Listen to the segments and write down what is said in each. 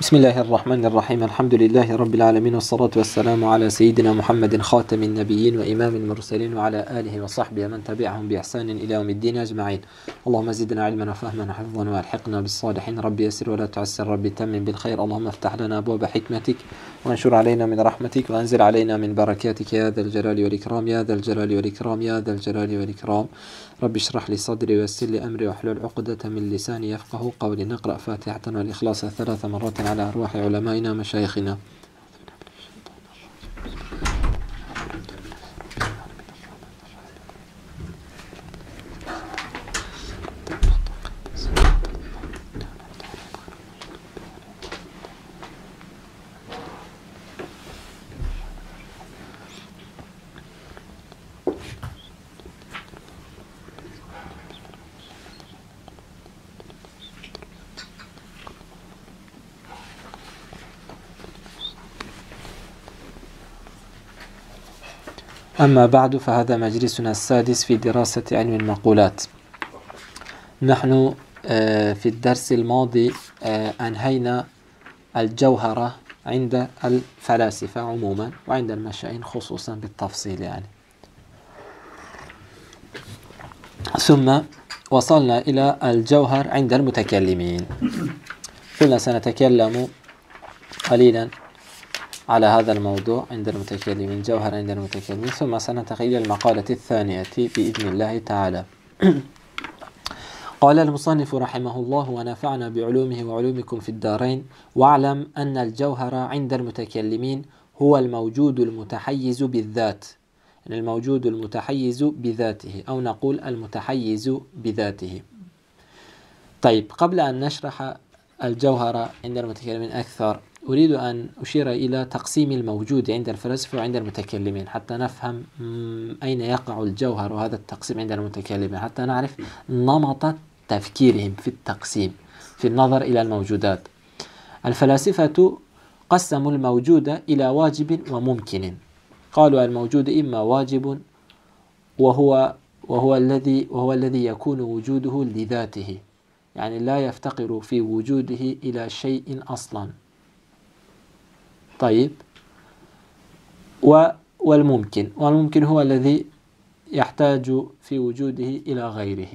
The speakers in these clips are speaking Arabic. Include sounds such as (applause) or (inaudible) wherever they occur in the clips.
بسم الله الرحمن الرحيم الحمد لله رب العالمين والصلاة والسلام على سيدنا محمد خاتم النبيين وإمام المرسلين وعلى آله وصحبه من تبعهم بإحسان إلى يوم الدين أجمعين اللهم زدنا علما وفهما وحفظا وألحقنا بالصالحين ربي يسر ولا تعسر ربي تمم بالخير اللهم افتح لنا أبواب حكمتك وانشر علينا من رحمتك وأنزل علينا من بركاتك يا ذا الجلال والإكرام يا ذا الجلال والإكرام يا ذا الجلال والإكرام رب اشرح لي صدري ويسر لي أمري واحلل عقدة من لساني يفقه قولي نقرأ فاتحة الاخلاص ثلاث مرات على أرواح علمائنا مشايخنا أما بعد فهذا مجلسنا السادس في دراسة علم المقولات نحن آه، في الدرس الماضي آه، أنهينا الجوهرة عند الفلاسفة عموما وعند المشائين خصوصا بالتفصيل يعني ثم وصلنا إلى الجوهر عند المتكلمين قلنا سنتكلم قليلا على هذا الموضوع عند المتكلمين جوهر عند المتكلمين ثم سننتقل إلى المقالة الثانية بإذن الله تعالى (clears throat) قال المصنف رحمه الله ونفعنا بعلومه وعلومكم في الدارين واعلم أن الجوهر عند المتكلمين هو الموجود المتحيز بالذات يعني الموجود المتحيز بذاته أو نقول المتحيز بذاته طيب قبل أن نشرح الجوهر عند المتكلمين أكثر أريد أن أشير إلى تقسيم الموجود عند الفلاسفة وعند المتكلمين حتى نفهم أين يقع الجوهر وهذا التقسيم عند المتكلمين حتى نعرف نمط تفكيرهم في التقسيم في النظر إلى الموجودات الفلاسفة قسموا الموجود إلى واجب وممكن قالوا الموجود إما واجب وهو وهو الذي وهو الذي يكون وجوده لذاته يعني لا يفتقر في وجوده إلى شيء أصلا طيب و والممكن والممكن هو الذي يحتاج في وجوده إلى غيره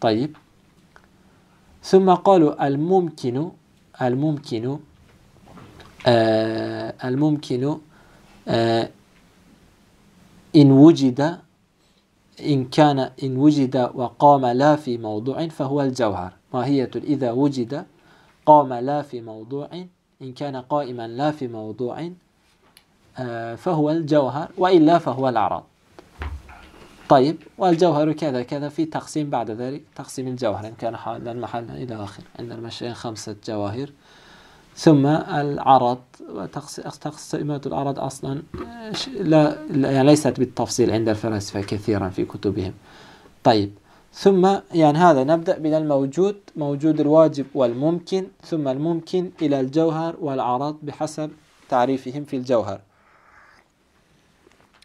طيب ثم قالوا الممكن الممكن آه الممكن آه إن وجد إن كان إن وجد وقام لا في موضوع فهو الجوهر ماهية إذا وجد قام لا في موضوع إن كان قائما لا في موضوع آه، فهو الجوهر وإلا فهو الأعراض طيب والجوهر كذا كذا في تقسيم بعد ذلك تقسيم الجوهر إن كان حالا محلا إلى آخر عند المشايخ خمسة جواهر ثم العرض تقسيمات العرض أصلا آه، لا يعني ليست بالتفصيل عند الفلاسفة كثيرا في كتبهم طيب ثم يعني هذا نبدأ من الموجود موجود الواجب والممكن ثم الممكن إلى الجوهر والعرض بحسب تعريفهم في الجوهر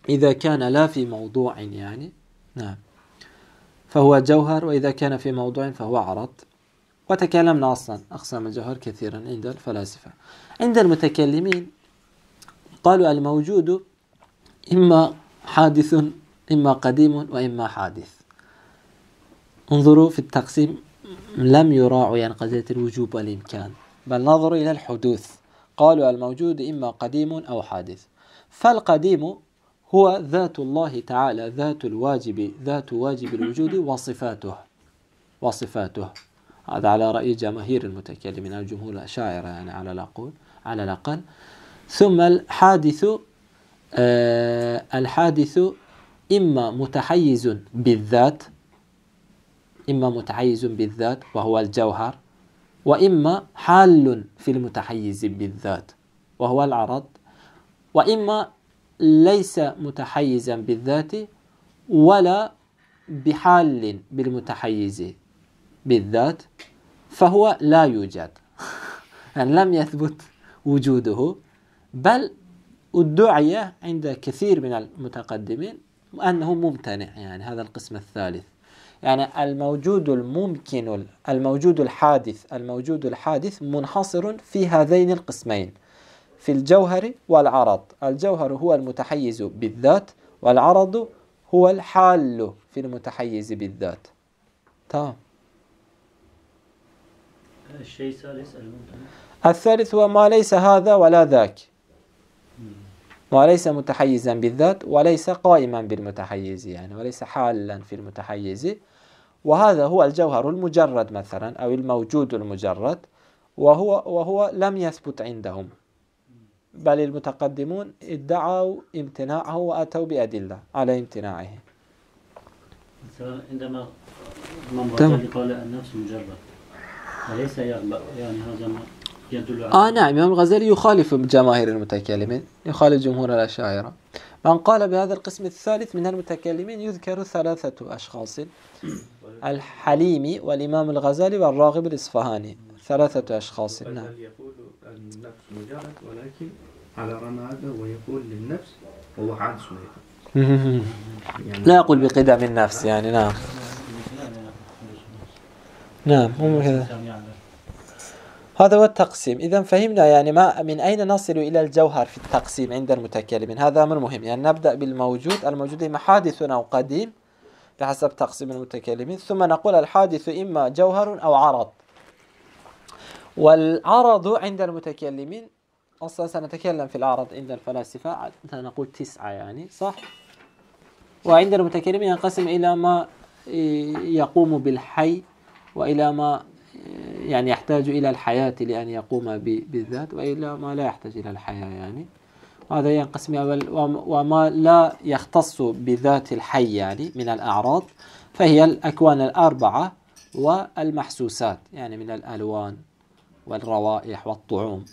إذا كان لا في موضوع يعني نعم فهو جوهر وإذا كان في موضوع فهو عرض وتكلمنا أصلا أقسام الجوهر كثيرا عند الفلاسفة عند المتكلمين قالوا الموجود إما حادث إما قديم وإما حادث انظروا في التقسيم لم يراعوا يعني قضية الوجوب والإمكان بل نظروا إلى الحدوث قالوا الموجود إما قديم أو حادث فالقديم هو ذات الله تعالى ذات الواجب ذات واجب الوجود وصفاته وصفاته هذا على رأي جماهير المتكلمين أو جمهور الأشاعرة يعني على الأقل على الأقل ثم الحادث آه الحادث إما متحيز بالذات إما متحيز بالذات وهو الجوهر وإما حال في المتحيز بالذات وهو العرض وإما ليس متحيزا بالذات ولا بحال بالمتحيز بالذات فهو لا يوجد (laughs) يعني لم يثبت وجوده بل ادعي عند كثير من المتقدمين أنه ممتنع يعني هذا القسم الثالث يعني الموجود الممكن الموجود الحادث الموجود الحادث منحصر في هذين القسمين في الجوهر والعرض الجوهر هو المتحيز بالذات والعرض هو الحال في المتحيز بالذات تمام الشيء الثالث الثالث هو ما ليس هذا ولا ذاك وليس متحيزا بالذات وليس قائما بالمتحيز يعني وليس حالا في المتحيز وهذا هو الجوهر المجرد مثلا أو الموجود المجرد وهو, وهو لم يثبت عندهم بل المتقدمون ادعوا امتناعه وأتوا بأدلة على امتناعه عندما الغزالي قال النفس مجرد أليس يعني هذا يدل على آه نعم الغزالي يخالف جماهير المتكلمين يخالف جمهور الأشاعرة من قال بهذا القسم الثالث من المتكلمين يذكر ثلاثة أشخاص (coughs) الحليمي والإمام الغزالي والراغب الإصفهاني ثلاثة أشخاص نعم يقول النفس مجاهد ولكن على رمادة ويقول للنفس هو عدس يعني (laughs) لا يقول بقدم النفس يعني نعم نعم هم نعم، كذا نعم. هذا هو التقسيم إذا فهمنا يعني ما من أين نصل إلى الجوهر في التقسيم عند المتكلمين هذا أمر مهم يعني نبدأ بالموجود الموجود إما حادث أو قديم بحسب تقسيم المتكلمين ثم نقول الحادث إما جوهر أو عرض والعرض عند المتكلمين أصلا سنتكلم في العرض عند الفلاسفة نقول تسعة يعني صح وعند المتكلمين ينقسم إلى ما يقوم بالحي وإلى ما يعني يحتاج إلى الحياة لأن يقوم بالذات وإلا ما لا يحتاج إلى الحياة يعني هذا ينقسم وما لا يختص بذات الحي يعني من الأعراض فهي الأكوان الأربعة والمحسوسات يعني من الألوان والروائح والطعوم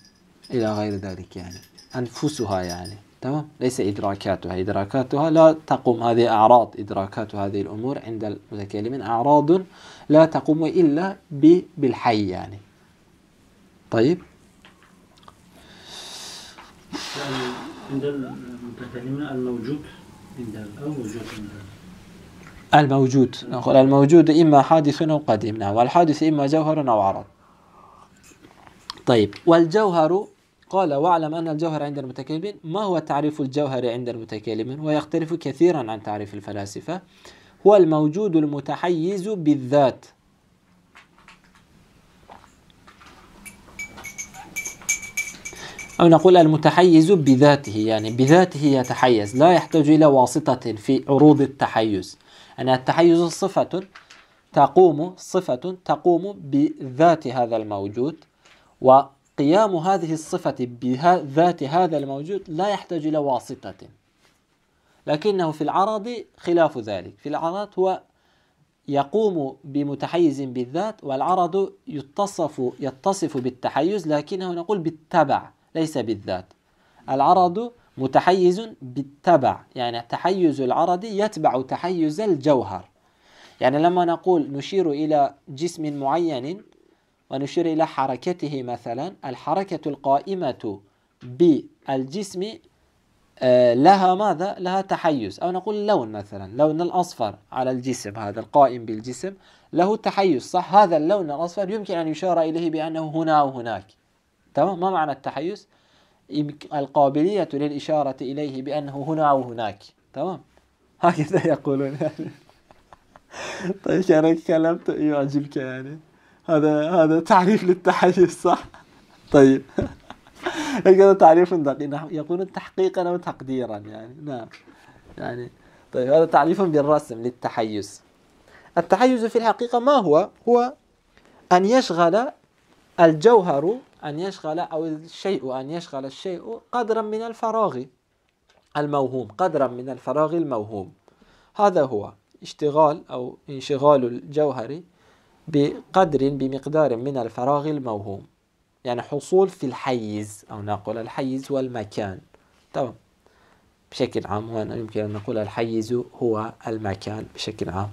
إلى غير ذلك يعني أنفسها يعني تمام ليس إدراكاتها إدراكاتها لا تقوم هذه أعراض إدراكات هذه الأمور عند المتكلمين أعراض لا تقوم إلا بالحي يعني طيب عند المتكلمين الموجود عند أو موجود عند الموجود نقول الموجود إما حادث أو قديم نعم والحادث إما جوهر أو عرض طيب والجوهر قال واعلم أن الجوهر عند المتكلمين ما هو تعريف الجوهر عند المتكلمين ويختلف كثيرا عن تعريف الفلاسفة هو الموجود المتحيز بالذات أو نقول المتحيز بذاته يعني بذاته يتحيز لا يحتاج إلى واسطة في عروض التحيز أن يعني التحيز صفة تقوم صفة تقوم بذات هذا الموجود وقيام هذه الصفة بذات هذا الموجود لا يحتاج إلى واسطة لكنه في العرض خلاف ذلك في العرض هو يقوم بمتحيز بالذات والعرض يتصف يتصف بالتحيز لكنه نقول بالتبع ليس بالذات العرض متحيز بالتبع يعني تحيز العرض يتبع تحيز الجوهر يعني لما نقول نشير إلى جسم معين ونشير إلى حركته مثلا الحركة القائمة بالجسم آه، لها ماذا؟ لها تحيز أو نقول لون مثلا لون الأصفر على الجسم هذا القائم بالجسم له تحيز صح هذا اللون الأصفر يمكن أن يشار إليه بأنه هنا أو هناك تمام ما معنى التحيز؟ القابلية للإشارة إليه بأنه هنا أو هناك تمام (laughs) هكذا يقولون يعني (laughs) طيب أنا كلمت يعجبك أيوة، يعني هذا هذا تعريف للتحيز صح؟ (laughs) طيب هكذا (laughs) تعريف دقيق يكون تحقيقا أو تقديرا يعني نعم يعني طيب هذا تعريف بالرسم للتحيز التحيز في الحقيقة ما هو؟ هو أن يشغل الجوهر أن يشغل أو الشيء أن يشغل الشيء قدرا من الفراغ الموهوم قدرا من الفراغ الموهوم هذا هو اشتغال أو انشغال الجوهر بقدر بمقدار من الفراغ الموهوم يعني حصول في الحيز أو نقول الحيز والمكان تمام بشكل عام هنا يمكن أن نقول الحيز هو المكان بشكل عام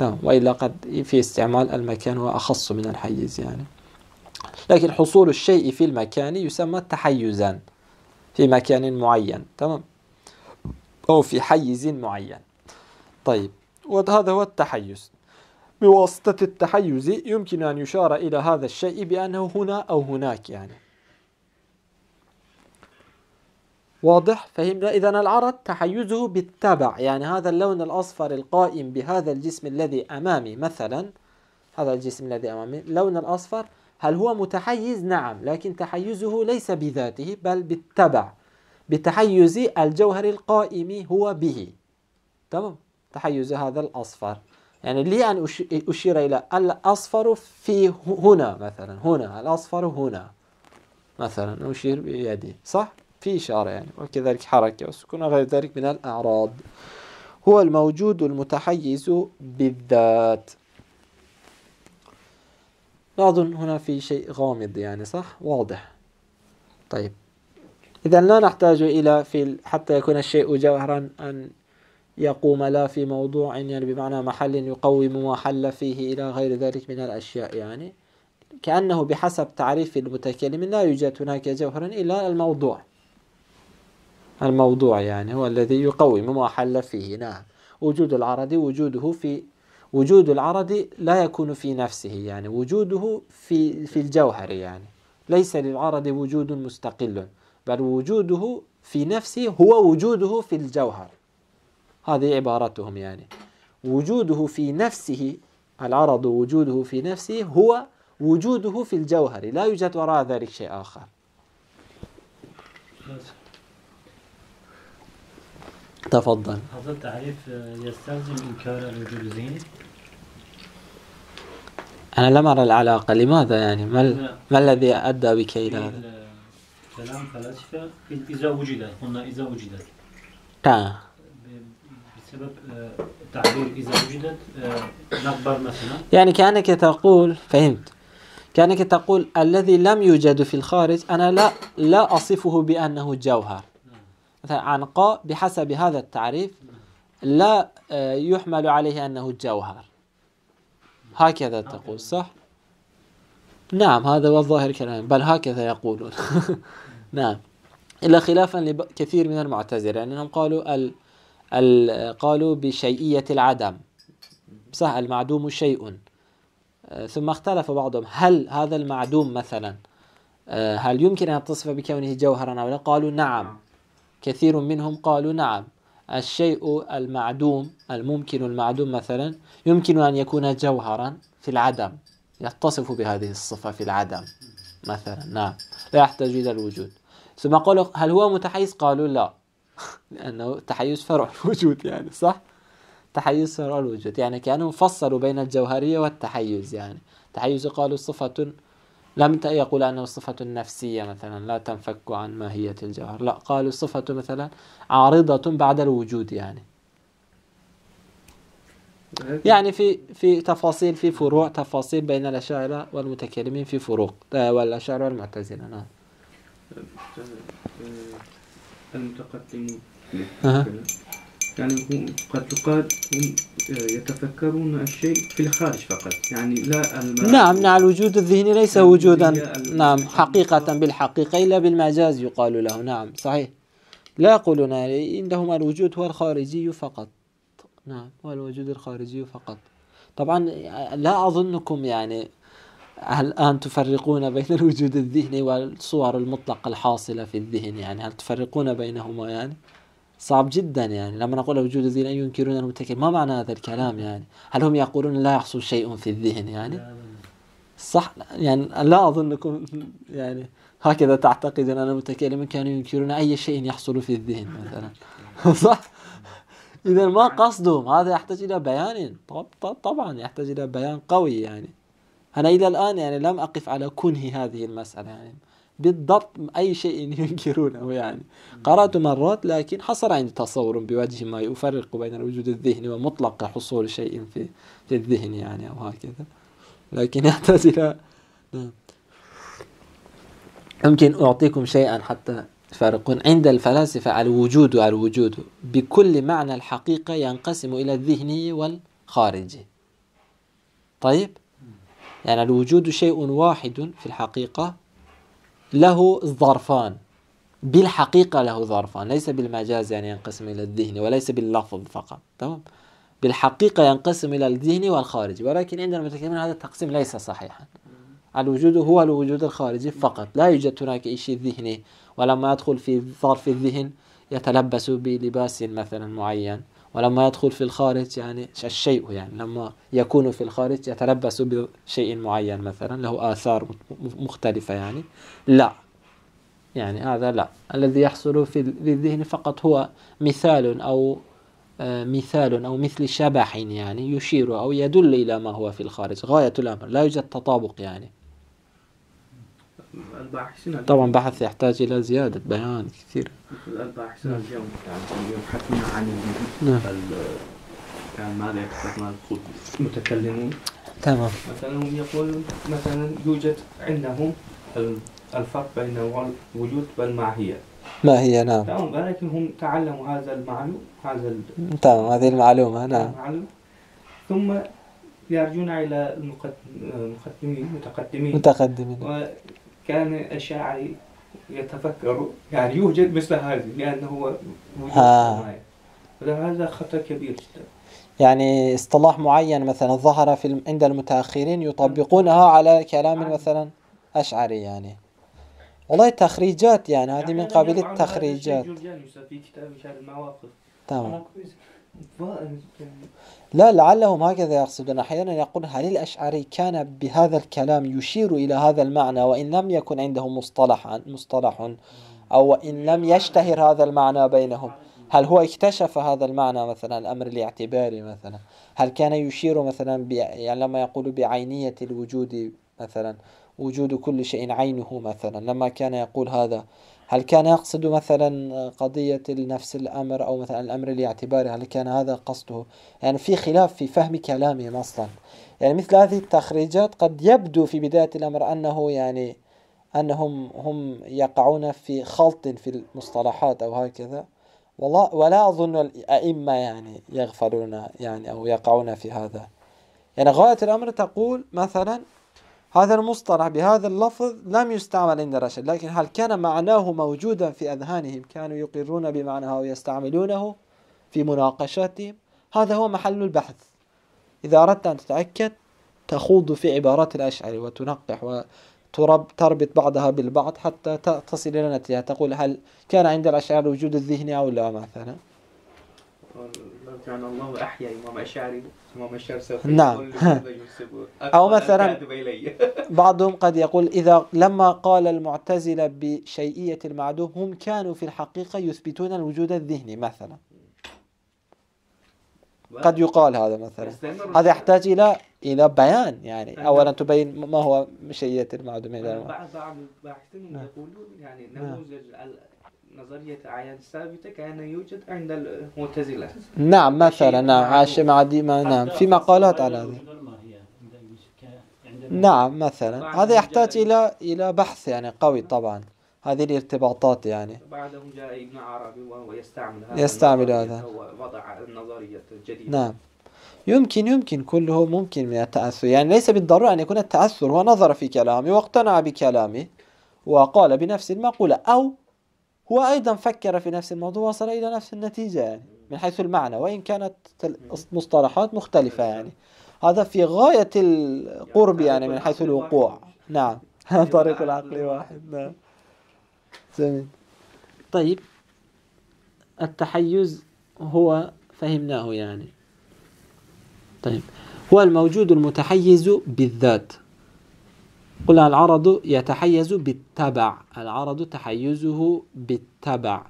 نعم وإلا قد في استعمال المكان هو أخص من الحيز يعني لكن حصول الشيء في المكان يسمى تحيزا في مكان معين تمام أو في حيز معين طيب وهذا هو التحيز بواسطة التحيز يمكن أن يشار إلى هذا الشيء بأنه هنا أو هناك يعني واضح فهمنا إذا العرض تحيزه بالتبع يعني هذا اللون الأصفر القائم بهذا الجسم الذي أمامي مثلا هذا الجسم الذي أمامي اللون الأصفر هل هو متحيز؟ نعم لكن تحيزه ليس بذاته بل بالتبع بتحيز الجوهر القائم هو به تمام تحيز هذا الأصفر يعني لي أن أشير إلى الأصفر في هنا مثلا هنا الأصفر هنا مثلا أشير بيدي صح؟ في إشارة يعني وكذلك حركة وسكون غير ذلك من الأعراض هو الموجود المتحيز بالذات أظن هنا في شيء غامض يعني صح؟ واضح طيب إذا لا نحتاج إلى في حتى يكون الشيء جوهرا أن يقوم لا في موضوع يعني بمعنى محل يقوم ما حل فيه إلى غير ذلك من الأشياء يعني كأنه بحسب تعريف المتكلم لا يوجد هناك جوهر إلا الموضوع الموضوع يعني هو الذي يقوم ما حل فيه نعم وجود العرض وجوده في وجود العرض لا يكون في نفسه يعني وجوده في في الجوهر يعني ليس للعرض وجود مستقل بل وجوده في نفسه هو وجوده في الجوهر هذه عبارتهم يعني وجوده في نفسه العرض وجوده في نفسه هو وجوده في الجوهر لا يوجد وراء ذلك شيء آخر تفضل هذا التعريف آه، يستلزم إنكار الوجود الذهني أنا لم أرى العلاقة لماذا يعني ما, ال... ما الذي أدى بك إلى هذا كلام فلاسفة إذا وجدت قلنا إذا وجدت آه، آه، يعني كأنك تقول فهمت كأنك تقول الذي لم يوجد في الخارج أنا لا لا أصفه بأنه جوهر مثلا عنقاء بحسب هذا التعريف لا آه، يحمل عليه أنه جوهر هكذا تقول صح؟ نعم هذا هو الظاهر كلام بل هكذا يقولون (laughs) نعم إلا خلافا لكثير من المعتزلة لأنهم يعني قالوا قالوا بشيئية العدم صح المعدوم شيء آه، ثم اختلف بعضهم هل هذا المعدوم مثلا آه، هل يمكن أن تصف بكونه جوهرا أو لا قالوا نعم كثير منهم قالوا نعم الشيء المعدوم الممكن المعدوم مثلا يمكن أن يكون جوهرا في العدم يتصف بهذه الصفة في العدم مثلا نعم لا يحتاج إلى الوجود ثم قالوا هل هو متحيز قالوا لا لأنه تحيز فرع (laughs) الوجود يعني صح؟ تحيز فرع الوجود يعني كأنهم فصلوا بين الجوهرية والتحيز يعني تحيز قالوا صفة لم يقول أنه صفة نفسية مثلا لا تنفك عن ماهية الجوهر لا قالوا صفة مثلا عارضة بعد الوجود يعني يعني في في تفاصيل في فروع تفاصيل بين الأشاعرة والمتكلمين في فروق آه، والأشاعرة والمعتزلة نعم أه، المتقدمون يعني قد تقال آه، يتفكرون الشيء في الخارج فقط يعني لا نعم نعم الوجود الذهني ليس يعني وجودا نعم حقيقة بالحقيقة إلا بالمجاز يقال له نعم صحيح لا يقولون عندهم الوجود هو الخارجي فقط نعم هو الوجود الخارجي فقط طبعا لا أظنكم يعني هل الآن تفرقون بين الوجود الذهني والصور المطلقة الحاصلة في الذهن يعني هل تفرقون بينهما يعني صعب جدا يعني لما نقول وجود أن ينكرون المتكلم ما معنى هذا الكلام يعني هل هم يقولون لا يحصل شيء في الذهن يعني صح يعني لا أظنكم يعني هكذا تعتقد أن المتكلم كانوا ينكرون أي شيء يحصل في الذهن مثلا (laughs) صح إذا ما قصدهم هذا يحتاج إلى بيان طب طب طبعا يحتاج إلى بيان قوي يعني أنا إلى الآن يعني لم أقف على كنه هذه المسألة يعني بالضبط أي شيء (laughs) ينكرونه يعني قرأت مرات لكن حصل عندي تصور بوجه ما يفرق بين الوجود الذهني ومطلق حصول شيء في في الذهن يعني أو هكذا لكن يحتاج (laughs) إلى نعم. يمكن أعطيكم شيئا حتى تفارقون عند الفلاسفة الوجود الوجود بكل معنى الحقيقة ينقسم إلى الذهني والخارجي طيب يعني الوجود شيء واحد في الحقيقة له ظرفان بالحقيقة له ظرفان ليس بالمجاز يعني ينقسم إلى الذهن وليس باللفظ فقط تمام بالحقيقة ينقسم إلى الذهن والخارج ولكن عند المتكلمين هذا التقسيم ليس صحيحا الوجود هو الوجود الخارجي فقط لا يوجد هناك شيء ذهني ولما يدخل في ظرف الذهن يتلبس بلباس مثلا معين ولما يدخل في الخارج يعني الشيء يعني لما يكون في الخارج يتلبس بشيء معين مثلا له آثار مختلفة يعني لا يعني هذا لا الذي يحصل في الذهن فقط هو مثال أو آه، مثال أو مثل شبح يعني يشير أو يدل إلى ما هو في الخارج غاية الأمر لا يوجد تطابق يعني الأربع أحسنة طبعا بحث يحتاج إلى زيادة بيان كثير الباحثين نعم. اليوم يعني اليوم حكينا عن نعم كان ماذا يكثر ما المتكلمون تمام مثلا هم يقولون مثلا يوجد عندهم الفرق بين الوجود والماهية ما هي نعم تمام ولكن هم تعلموا هذا المعلوم هذا تمام هذه المعلومة نعم المعلوم. ثم يرجون إلى المقدمين المتقدمين متقدمين كان الشاعر يتفكر يعني يوجد مثل هذه لأنه هو موجود هذا خطأ كبير جدا يعني اصطلاح معين مثلا ظهر في عند المتأخرين يطبقونها على كلام يعني مثلا أشعري يعني والله تخريجات يعني هذه يعني من قبيل التخريجات في كتاب المواقف تمام لا لعلهم هكذا يقصدون أحيانا يقول هل الأشعري كان بهذا الكلام يشير إلى هذا المعنى وإن لم يكن عنده مصطلح مصطلح أو إن لم يشتهر هذا المعنى بينهم هل هو اكتشف هذا المعنى مثلا الأمر الاعتباري مثلا هل كان يشير مثلا يعني لما يقول بعينية الوجود مثلا وجود كل شيء عينه مثلا لما كان يقول هذا هل كان يقصد مثلا قضية نفس الأمر أو مثلا الأمر الاعتباري هل كان هذا قصده يعني في خلاف في فهم كلامهم أصلا يعني مثل هذه التخريجات قد يبدو في بداية الأمر أنه يعني أنهم هم يقعون في خلط في المصطلحات أو هكذا والله ولا أظن الأئمة يعني يغفلون يعني أو يقعون في هذا يعني غاية الأمر تقول مثلا هذا المصطلح بهذا اللفظ لم يستعمل عند رشد لكن هل كان معناه موجودا في أذهانهم كانوا يقرون بمعناه ويستعملونه في مناقشاتهم هذا هو محل البحث إذا أردت أن تتأكد تخوض في عبارات الأشعري وتنقح وترب تربط بعضها بالبعض حتى تصل إلى نتيجة تقول هل كان عند الأشعري وجود الذهني أو لا مثلا كان الله احيا امام اشعري امام اشعري نعم (laughs) او مثلا (laughs) بعضهم قد يقول اذا لما قال المعتزله بشيئيه المعدوم هم كانوا في الحقيقه يثبتون الوجود الذهني مثلا قد يقال هذا مثلا هذا يحتاج الى الى بيان يعني اولا تبين ما هو شيئيه المعدوم بعض بعض يقولون يعني نعم. نموذج نظرية أعيان ثابتة كان يوجد عند المعتزلة نعم مثلا نعم هاشم عديمة نعم في مقالات على هذا نعم مثلا هذا يحتاج إلى إلى بحث يعني قوي طبعا هذه الارتباطات يعني بعدهم جاء ابن عربي وهو يستعمل هذا يستعمل هذا وضع النظرية الجديدة نعم يمكن يمكن كله ممكن من التأثر يعني ليس بالضرورة أن يكون التأثر هو نظر في كلامي واقتنع بكلامي وقال بنفس المقولة أو هو أيضا فكر في نفس الموضوع وصل إلى نفس النتيجة يعني من حيث المعنى وإن كانت مصطلحات مختلفة يعني هذا في غاية القرب يعني من حيث الوقوع نعم (laughs) طريق العقل واحد نعم جميل طيب التحيز هو فهمناه يعني طيب هو الموجود المتحيز بالذات قل العرض يتحيز بالتبع العرض تحيزه بالتبع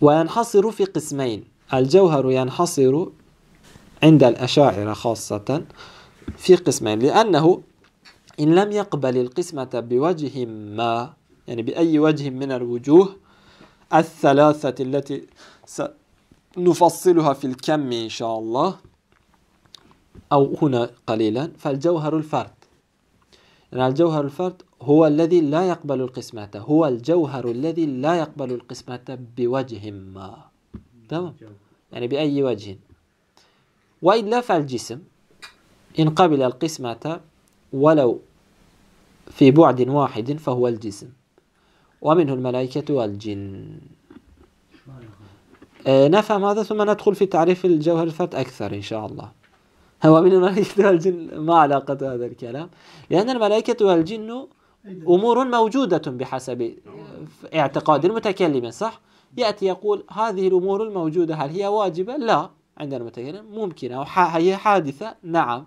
وينحصر في قسمين الجوهر ينحصر عند الأشاعرة خاصة في قسمين لأنه إن لم يقبل القسمة بوجه ما يعني بأي وجه من الوجوه الثلاثة التي سنفصلها في الكم إن شاء الله أو هنا قليلا فالجوهر الفرد يعني الجوهر الفرد هو الذي لا يقبل القسمة هو الجوهر الذي لا يقبل القسمة بوجه ما تمام يعني بأي وجه وإلا فالجسم إن قبل القسمة ولو في بعد واحد فهو الجسم ومنه الملائكة والجن آه، نفهم هذا ثم ندخل في تعريف الجوهر الفرد أكثر إن شاء الله هو من الملائكة والجن ما علاقة هذا الكلام لأن الملائكة والجن أمور موجودة بحسب اعتقاد المتكلم صح يأتي يقول هذه الأمور الموجودة هل هي واجبة لا عند المتكلم ممكنة هي حادثة نعم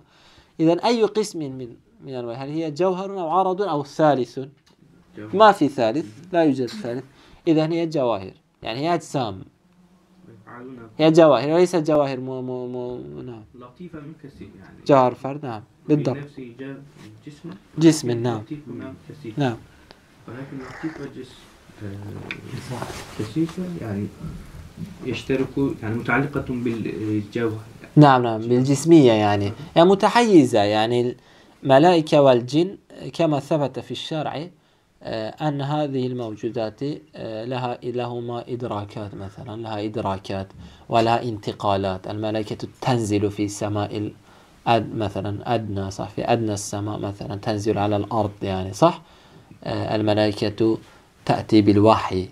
إذا أي قسم من من هل هي جوهر أو عرض أو ثالث ما في ثالث لا يوجد ثالث إذا هي جواهر يعني هي أجسام هي جواهر وليس جواهر مو مو مو نعم لطيفة من كثير يعني جوهر فرد نعم بالضبط نفس جسم جسم نعم. نعم كثير نعم ولكن لطيفة جسم آه، كثيفة يعني يشترك يعني متعلقة بالجوهر نعم نعم بالجسمية يعني, يعني متحيزة يعني الملائكة والجن كما ثبت في الشرع آه، أن هذه الموجودات آه، لها لهما إدراكات مثلا لها إدراكات ولها انتقالات الملائكة تنزل في سماء الأد مثلا أدنى صح في أدنى السماء مثلا تنزل على الأرض يعني صح آه، الملائكة تأتي بالوحي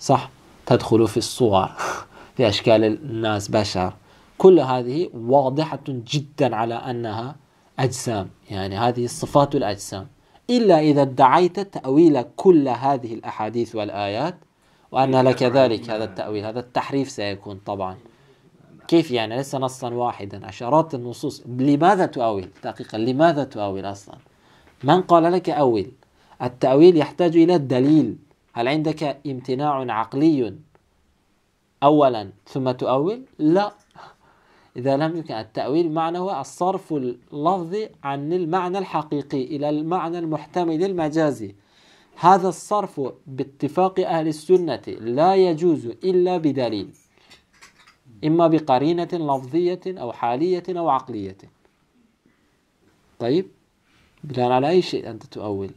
صح تدخل في الصور (laughs) في أشكال الناس بشر كل هذه واضحة جدا على أنها أجسام يعني هذه صفات الأجسام إلا إذا ادعيت تأويل كل هذه الأحاديث والآيات وأن إيه، لك ذلك هذا التأويل هذا التحريف سيكون طبعا كيف يعني ليس نصا واحدا عشرات النصوص لماذا تؤول دقيقا لماذا تؤول أصلا من قال لك أول التأويل يحتاج إلى الدليل هل عندك امتناع عقلي أولا ثم تؤول لا إذا لم يمكن التأويل معنى هو الصرف اللفظي عن المعنى الحقيقي إلى المعنى المحتمل المجازي هذا الصرف باتفاق أهل السنة لا يجوز إلا بدليل إما بقرينة لفظية أو حالية أو عقلية طيب بناء على أي شيء أنت تؤول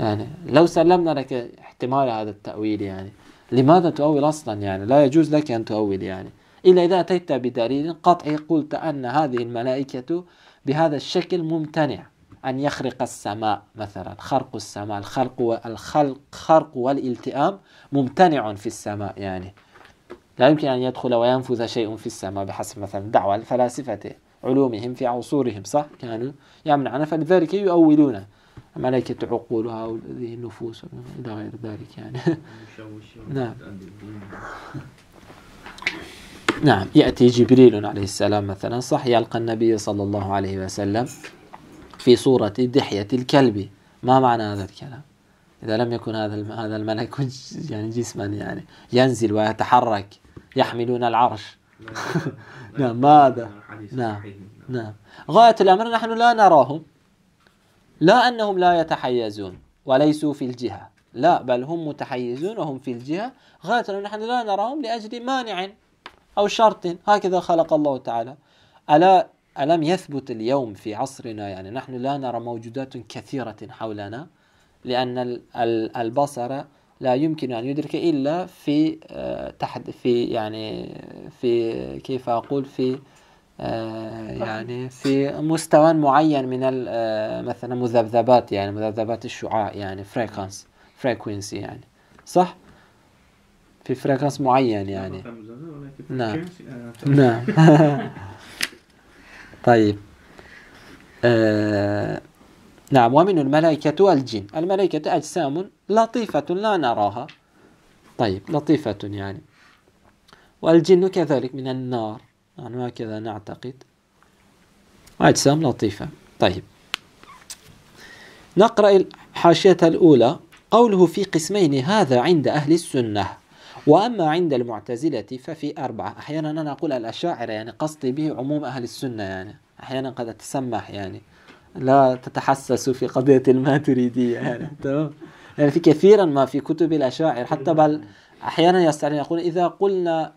يعني لو سلمنا لك احتمال هذا التأويل يعني لماذا تؤول أصلا يعني لا يجوز لك أن تؤول يعني إلا إذا أتيت بدليل قطعي قلت أن هذه الملائكة بهذا الشكل ممتنع أن يخرق السماء مثلا خرق السماء الخرق الخلق خرق والالتئام ممتنع في السماء يعني لا يمكن أن يدخل وينفذ شيء في السماء بحسب مثلا دعوة الفلاسفة علومهم في عصورهم صح كانوا يمنعنا فلذلك يؤولون ملائكة عقولها وهذه النفوس إلى غير ذلك يعني (laughs) نعم (laughs) نعم يأتي جبريل عليه السلام مثلا صح يلقى النبي صلى الله عليه وسلم في صورة دحية الكلب ما معنى هذا الكلام إذا لم يكن هذا هذا الملك (laughs) يعني جسما يعني ينزل ويتحرك يحملون العرش (laughs) نعم ماذا نعم نعم غاية الأمر نحن لا نراهم لا أنهم لا يتحيزون وليسوا في الجهة لا بل هم متحيزون وهم في الجهة غاية نحن لا نراهم لأجل مانع أو شرط هكذا خلق الله تعالى ألا ألم يثبت اليوم في عصرنا يعني نحن لا نرى موجودات كثيرة حولنا لأن البصر لا يمكن أن يدرك إلا في آه، تحت في يعني في كيف أقول في آه، يعني في مستوى معين من آه، مثلا مذبذبات يعني مذبذبات الشعاع يعني فريكونس فريكونسي يعني صح؟ في فريكانس معين يعني نعم آه، (laughs) نعم (laughs) طيب آه نعم ومن الملائكة والجن الملائكة أجسام لطيفة لا نراها طيب لطيفة يعني والجن كذلك من النار يعني هكذا نعتقد أجسام لطيفة طيب نقرأ الحاشية الأولى قوله في قسمين هذا عند أهل السنة وأما عند المعتزلة ففي أربعة أحيانا أنا أقول الأشاعرة يعني قصدي به عموم أهل السنة يعني أحيانا قد أتسمح يعني لا تتحسسوا في قضية الماتريدية يعني (laughs) تمام يعني في كثيرا ما في كتب الأشاعر حتى بل أحيانا يستعين يقول إذا قلنا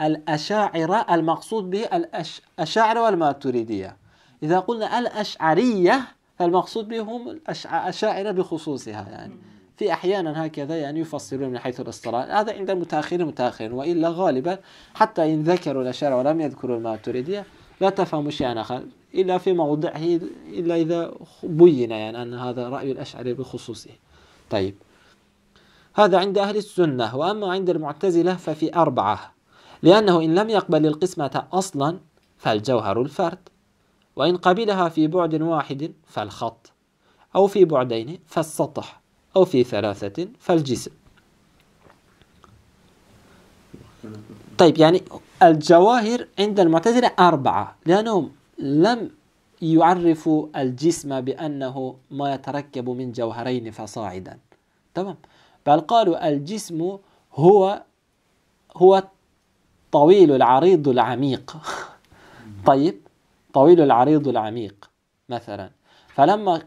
الأشاعرة المقصود به الأشاعرة والماتريدية إذا قلنا الأشعرية فالمقصود بهم الأشاعرة بخصوصها يعني في أحيانا هكذا يعني يفصلون من حيث الاصطلاح هذا عند المتأخرين متأخرين وإلا غالبا حتى إن ذكروا الأشاعرة ولم يذكروا الماتريدية لا تفهم شيئا آخر إلا في موضعه إلا إذا بين يعني أن هذا رأي الأشعري بخصوصه طيب هذا عند أهل السنة وأما عند المعتزلة ففي أربعة لأنه إن لم يقبل القسمة أصلا فالجوهر الفرد وإن قبلها في بعد واحد فالخط أو في بعدين فالسطح أو في ثلاثة فالجسم طيب يعني الجواهر عند المعتزلة أربعة لأنهم لم يعرفوا الجسم بأنه ما يتركب من جوهرين فصاعدا تمام بل قالوا الجسم هو هو الطويل العريض العميق (laughs) طيب طويل العريض العميق مثلا فلما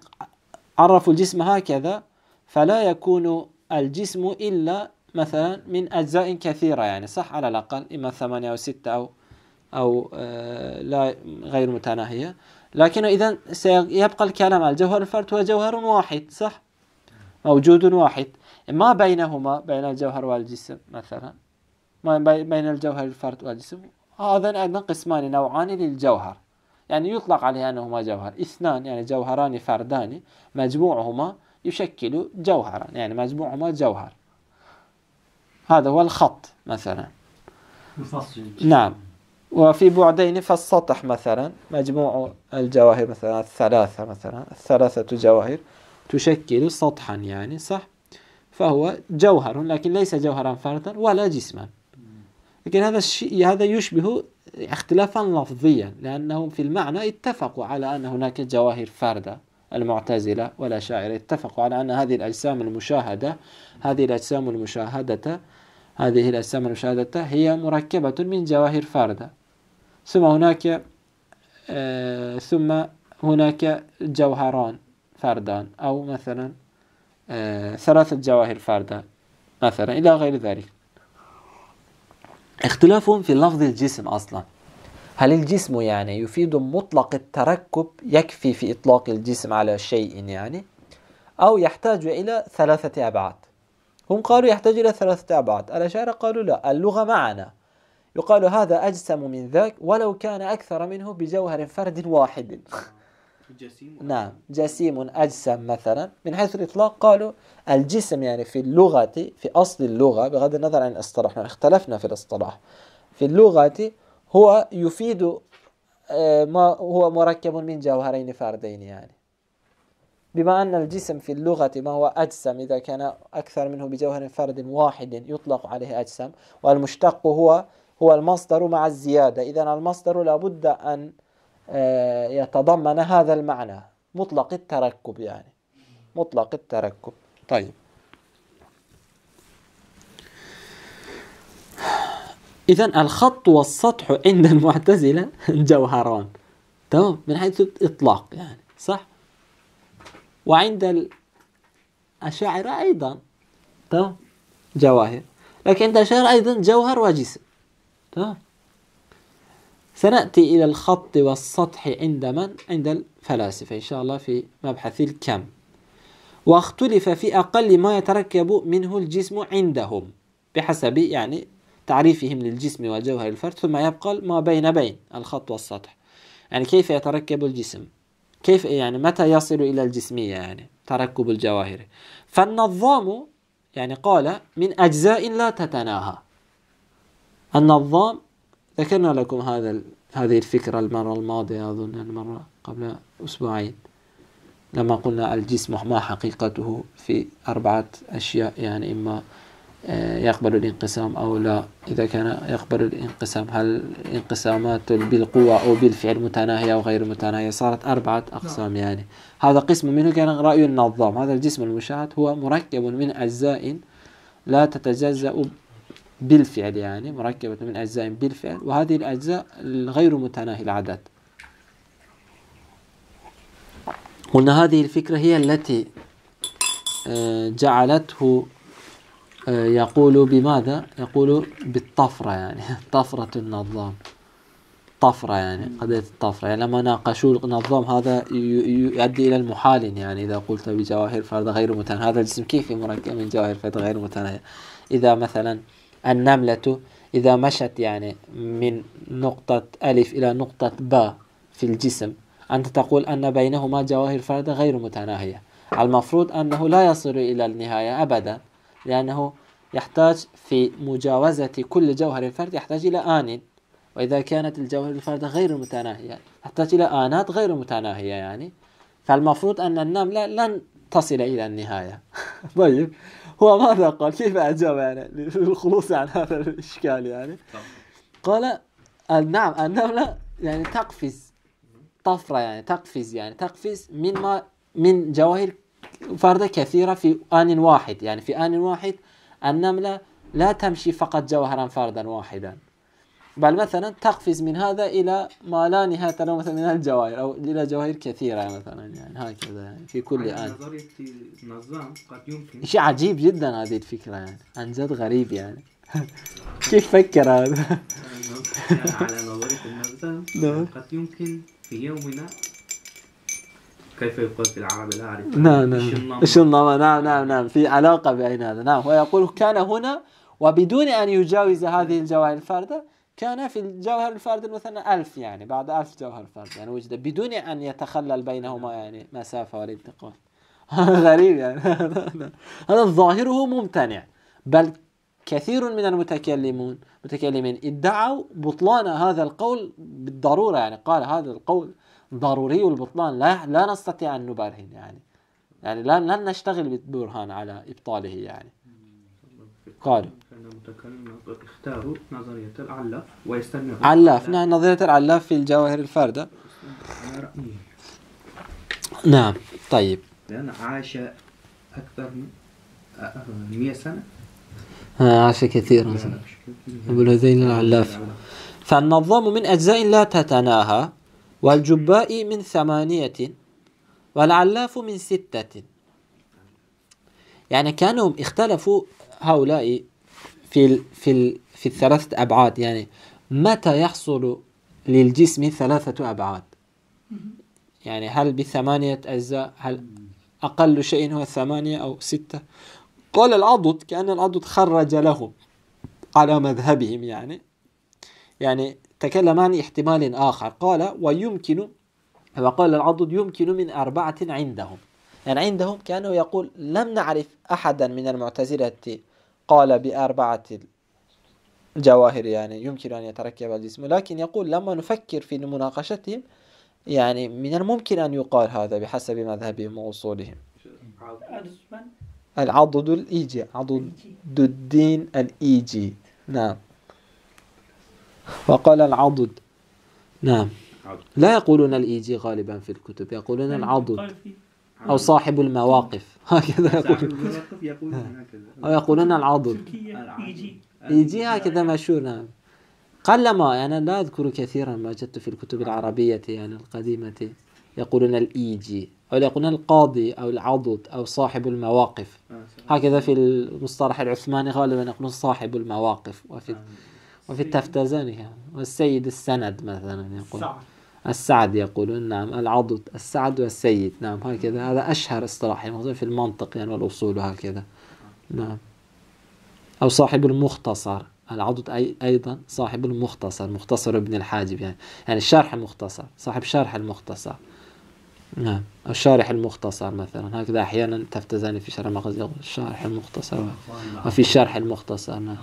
عرفوا الجسم هكذا فلا يكون الجسم إلا مثلا من أجزاء كثيرة يعني صح على الأقل إما ثمانية أو ستة أو أو آه، لا غير متناهية لكن إذا سيبقى الكلام على الجوهر الفرد هو جوهر واحد صح موجود واحد ما بينهما بين الجوهر والجسم مثلا ما بين الجوهر الفرد والجسم هذا أيضا قسمان نوعان للجوهر يعني يطلق عليه أنهما جوهر اثنان يعني جوهران فردان مجموعهما يشكل جوهرا يعني مجموعهما جوهر هذا هو الخط مثلا مفصل نعم وفي بعدين فالسطح مثلا مجموع الجواهر مثلا الثلاثة مثلا الثلاثة جواهر تشكل سطحا يعني صح فهو جوهر لكن ليس جوهرا فردا ولا جسما لكن هذا الشيء هذا يشبه اختلافا لفظيا لأنهم في المعنى اتفقوا على أن هناك جواهر فردة المعتزلة والأشاعرة اتفقوا على أن هذه الأجسام المشاهدة هذه الأجسام المشاهدة هذه الأجسام المشاهدة هي مركبة من جواهر فاردة ثم هناك آه، ثم هناك جوهران فردان أو مثلا آه، ثلاثة جواهر فردان مثلا إلى غير ذلك اختلافهم في لفظ الجسم أصلا هل الجسم يعني يفيد مطلق التركب يكفي في إطلاق الجسم على شيء يعني أو يحتاج إلى ثلاثة أبعاد هم قالوا يحتاج إلى ثلاثة أبعاد الأشاعرة قالوا لا اللغة معنا يقال هذا أجسم من ذاك ولو كان أكثر منه بجوهر فرد واحد جسيم نعم جسيم أجسم مثلا من حيث الإطلاق قالوا الجسم يعني في اللغة في أصل اللغة بغض النظر عن الاصطلاح اختلفنا في الاصطلاح في اللغة هو يفيد آه، ما هو مركب من جوهرين فردين يعني بما أن الجسم في اللغة ما هو أجسم إذا كان أكثر منه بجوهر فرد واحد يطلق عليه أجسم والمشتق هو هو المصدر مع الزيادة إذا المصدر لابد أن آه، يتضمن هذا المعنى مطلق التركب يعني مطلق التركب طيب إذا الخط والسطح عند المعتزلة (laughs) جوهران تمام من حيث الإطلاق يعني صح وعند الأشاعرة أيضا تمام جواهر لكن عند الأشاعرة أيضا جوهر وجسم تمام سنأتي إلى الخط والسطح عند من؟ عند الفلاسفة إن شاء الله في مبحث الكم واختلف في أقل ما يتركب منه الجسم عندهم بحسب يعني تعريفهم للجسم وجوهر الفرد ثم يبقى ما بين بين الخط والسطح يعني كيف يتركب الجسم كيف يعني متى يصل إلى الجسمية يعني تركب الجواهر فالنظام يعني قال من أجزاء لا تتناهى النظام ذكرنا لكم هذا هذه الفكرة المرة الماضية أظن المرة يعني قبل أسبوعين لما قلنا الجسم ما حقيقته في أربعة أشياء يعني إما آه، يقبل الانقسام أو لا إذا كان يقبل الانقسام هل انقسامات بالقوة أو بالفعل متناهية أو غير متناهية صارت أربعة نعم. أقسام يعني هذا قسم منه كان رأي النظام هذا الجسم المشاهد هو مركب من أجزاء لا تتجزأ بالفعل يعني مركبة من أجزاء بالفعل وهذه الأجزاء غير متناهي العدد قلنا هذه الفكرة هي التي آه، جعلته آه، يقول بماذا يقول بالطفرة يعني (laughs) طفرة النظام طفرة يعني قضية الطفرة يعني لما ناقشوا النظام هذا يؤدي إلى المحال يعني إذا قلت بجواهر فهذا غير متناهي هذا الجسم كيف مركب من جواهر فهذا غير متناهي إذا مثلا النملة إذا مشت يعني من نقطة ألف إلى نقطة باء في الجسم أنت تقول أن بينهما جواهر فردة غير متناهية المفروض أنه لا يصل إلى النهاية أبدا لأنه يحتاج في مجاوزة كل جوهر الفرد يحتاج إلى آن وإذا كانت الجوهر الفرد غير متناهية يحتاج إلى آنات غير متناهية يعني فالمفروض أن النملة لن تصل إلى النهاية (laughs) طيب هو ماذا قال كيف أجاب يعني للخلوص عن هذا الإشكال يعني قال نعم النملة يعني تقفز طفرة يعني تقفز يعني تقفز من ما من جواهر فردة كثيرة في آن واحد يعني في آن واحد النملة لا تمشي فقط جوهرا فردا واحدا بل مثلا تقفز من هذا إلى ما لا نهاية له مثلا من الجواهر أو إلى جواهر كثيرة مثلا يعني هكذا يعني في كل آن نظرية النظام قد يمكن شيء عجيب جدا هذه الفكرة يعني عن جد غريب يعني (laughs) كيف فكر هذا؟ على نظرية النظام نعم. قد يمكن في يومنا كيف يقول في العرب لا أعرف نعم نعم إيش نعم نعم نعم في علاقة بين هذا نعم ويقول كان هنا وبدون أن يجاوز هذه الجواهر الفاردة كان في الجوهر الفارد مثلا ألف يعني بعد ألف جوهر فارد يعني وجد بدون أن يتخلل بينهما يعني مسافة ولا (laughs) غريب يعني (laughs) هذا ظاهره ممتنع بل كثير من المتكلمون متكلمين ادعوا بطلان هذا القول بالضرورة يعني قال هذا القول ضروري البطلان لا لا نستطيع أن نبرهن يعني يعني لا لن نشتغل بالبرهان على إبطاله يعني قالوا اختاروا نظرية العلاف ويستمعون علاف نعم نظرية العلاف في الجواهر الفاردة نعم طيب لأن عاش أكثر من 100 آه، سنة عاش كثيرا أبو الهذيل العلاف فالنظام من أجزاء لا تتناهى والجباء من ثمانية والعلاف من ستة يعني كانهم اختلفوا هؤلاء في الـ في الـ في الثلاثة أبعاد يعني متى يحصل للجسم ثلاثة أبعاد يعني هل بثمانية أجزاء هل أقل شيء هو ثمانية أو ستة قال العضد كأن العضد خرج لهم على مذهبهم يعني يعني تكلم عن احتمال آخر قال ويمكن وقال العضد يمكن من أربعة عندهم يعني عندهم كانوا يقول لم نعرف أحدا من المعتزلة قال بأربعة الجواهر يعني يمكن أن يتركب الجسم لكن يقول لما نفكر في مناقشتهم يعني من الممكن أن يقال هذا بحسب مذهبهم وأصولهم العضد الإيجي عضد الدين الإيجي نعم وقال العضد نعم لا يقولون الإيجي غالبا في الكتب يقولون يعني العضد أو صاحب المواقف (laughs) هكذا يقولون أو يقولون العضد إيجي هكذا مشهور نعم قلما أنا يعني لا أذكر كثيرا ما وجدت في الكتب العربية يعني القديمة يقولون الإيجي أو يقولون القاضي أو العضد أو صاحب المواقف آه، هكذا في المصطلح العثماني غالبا يقولون صاحب المواقف وفي آه. وفي يعني والسيد السند مثلا يقول السعد, السعد يقولون نعم العضد السعد والسيد نعم هكذا هذا أشهر اصطلاح الموضوع يعني، في المنطق يعني والأصول وهكذا نعم أو صاحب المختصر العضد أي أيضا صاحب المختصر مختصر ابن الحاجب يعني يعني الشرح المختصر صاحب شرح المختصر نعم الشارح المختصر مثلا هكذا أحيانا تفتزاني في شرح مغز الشارح المختصر وفي الشرح المختصر نعم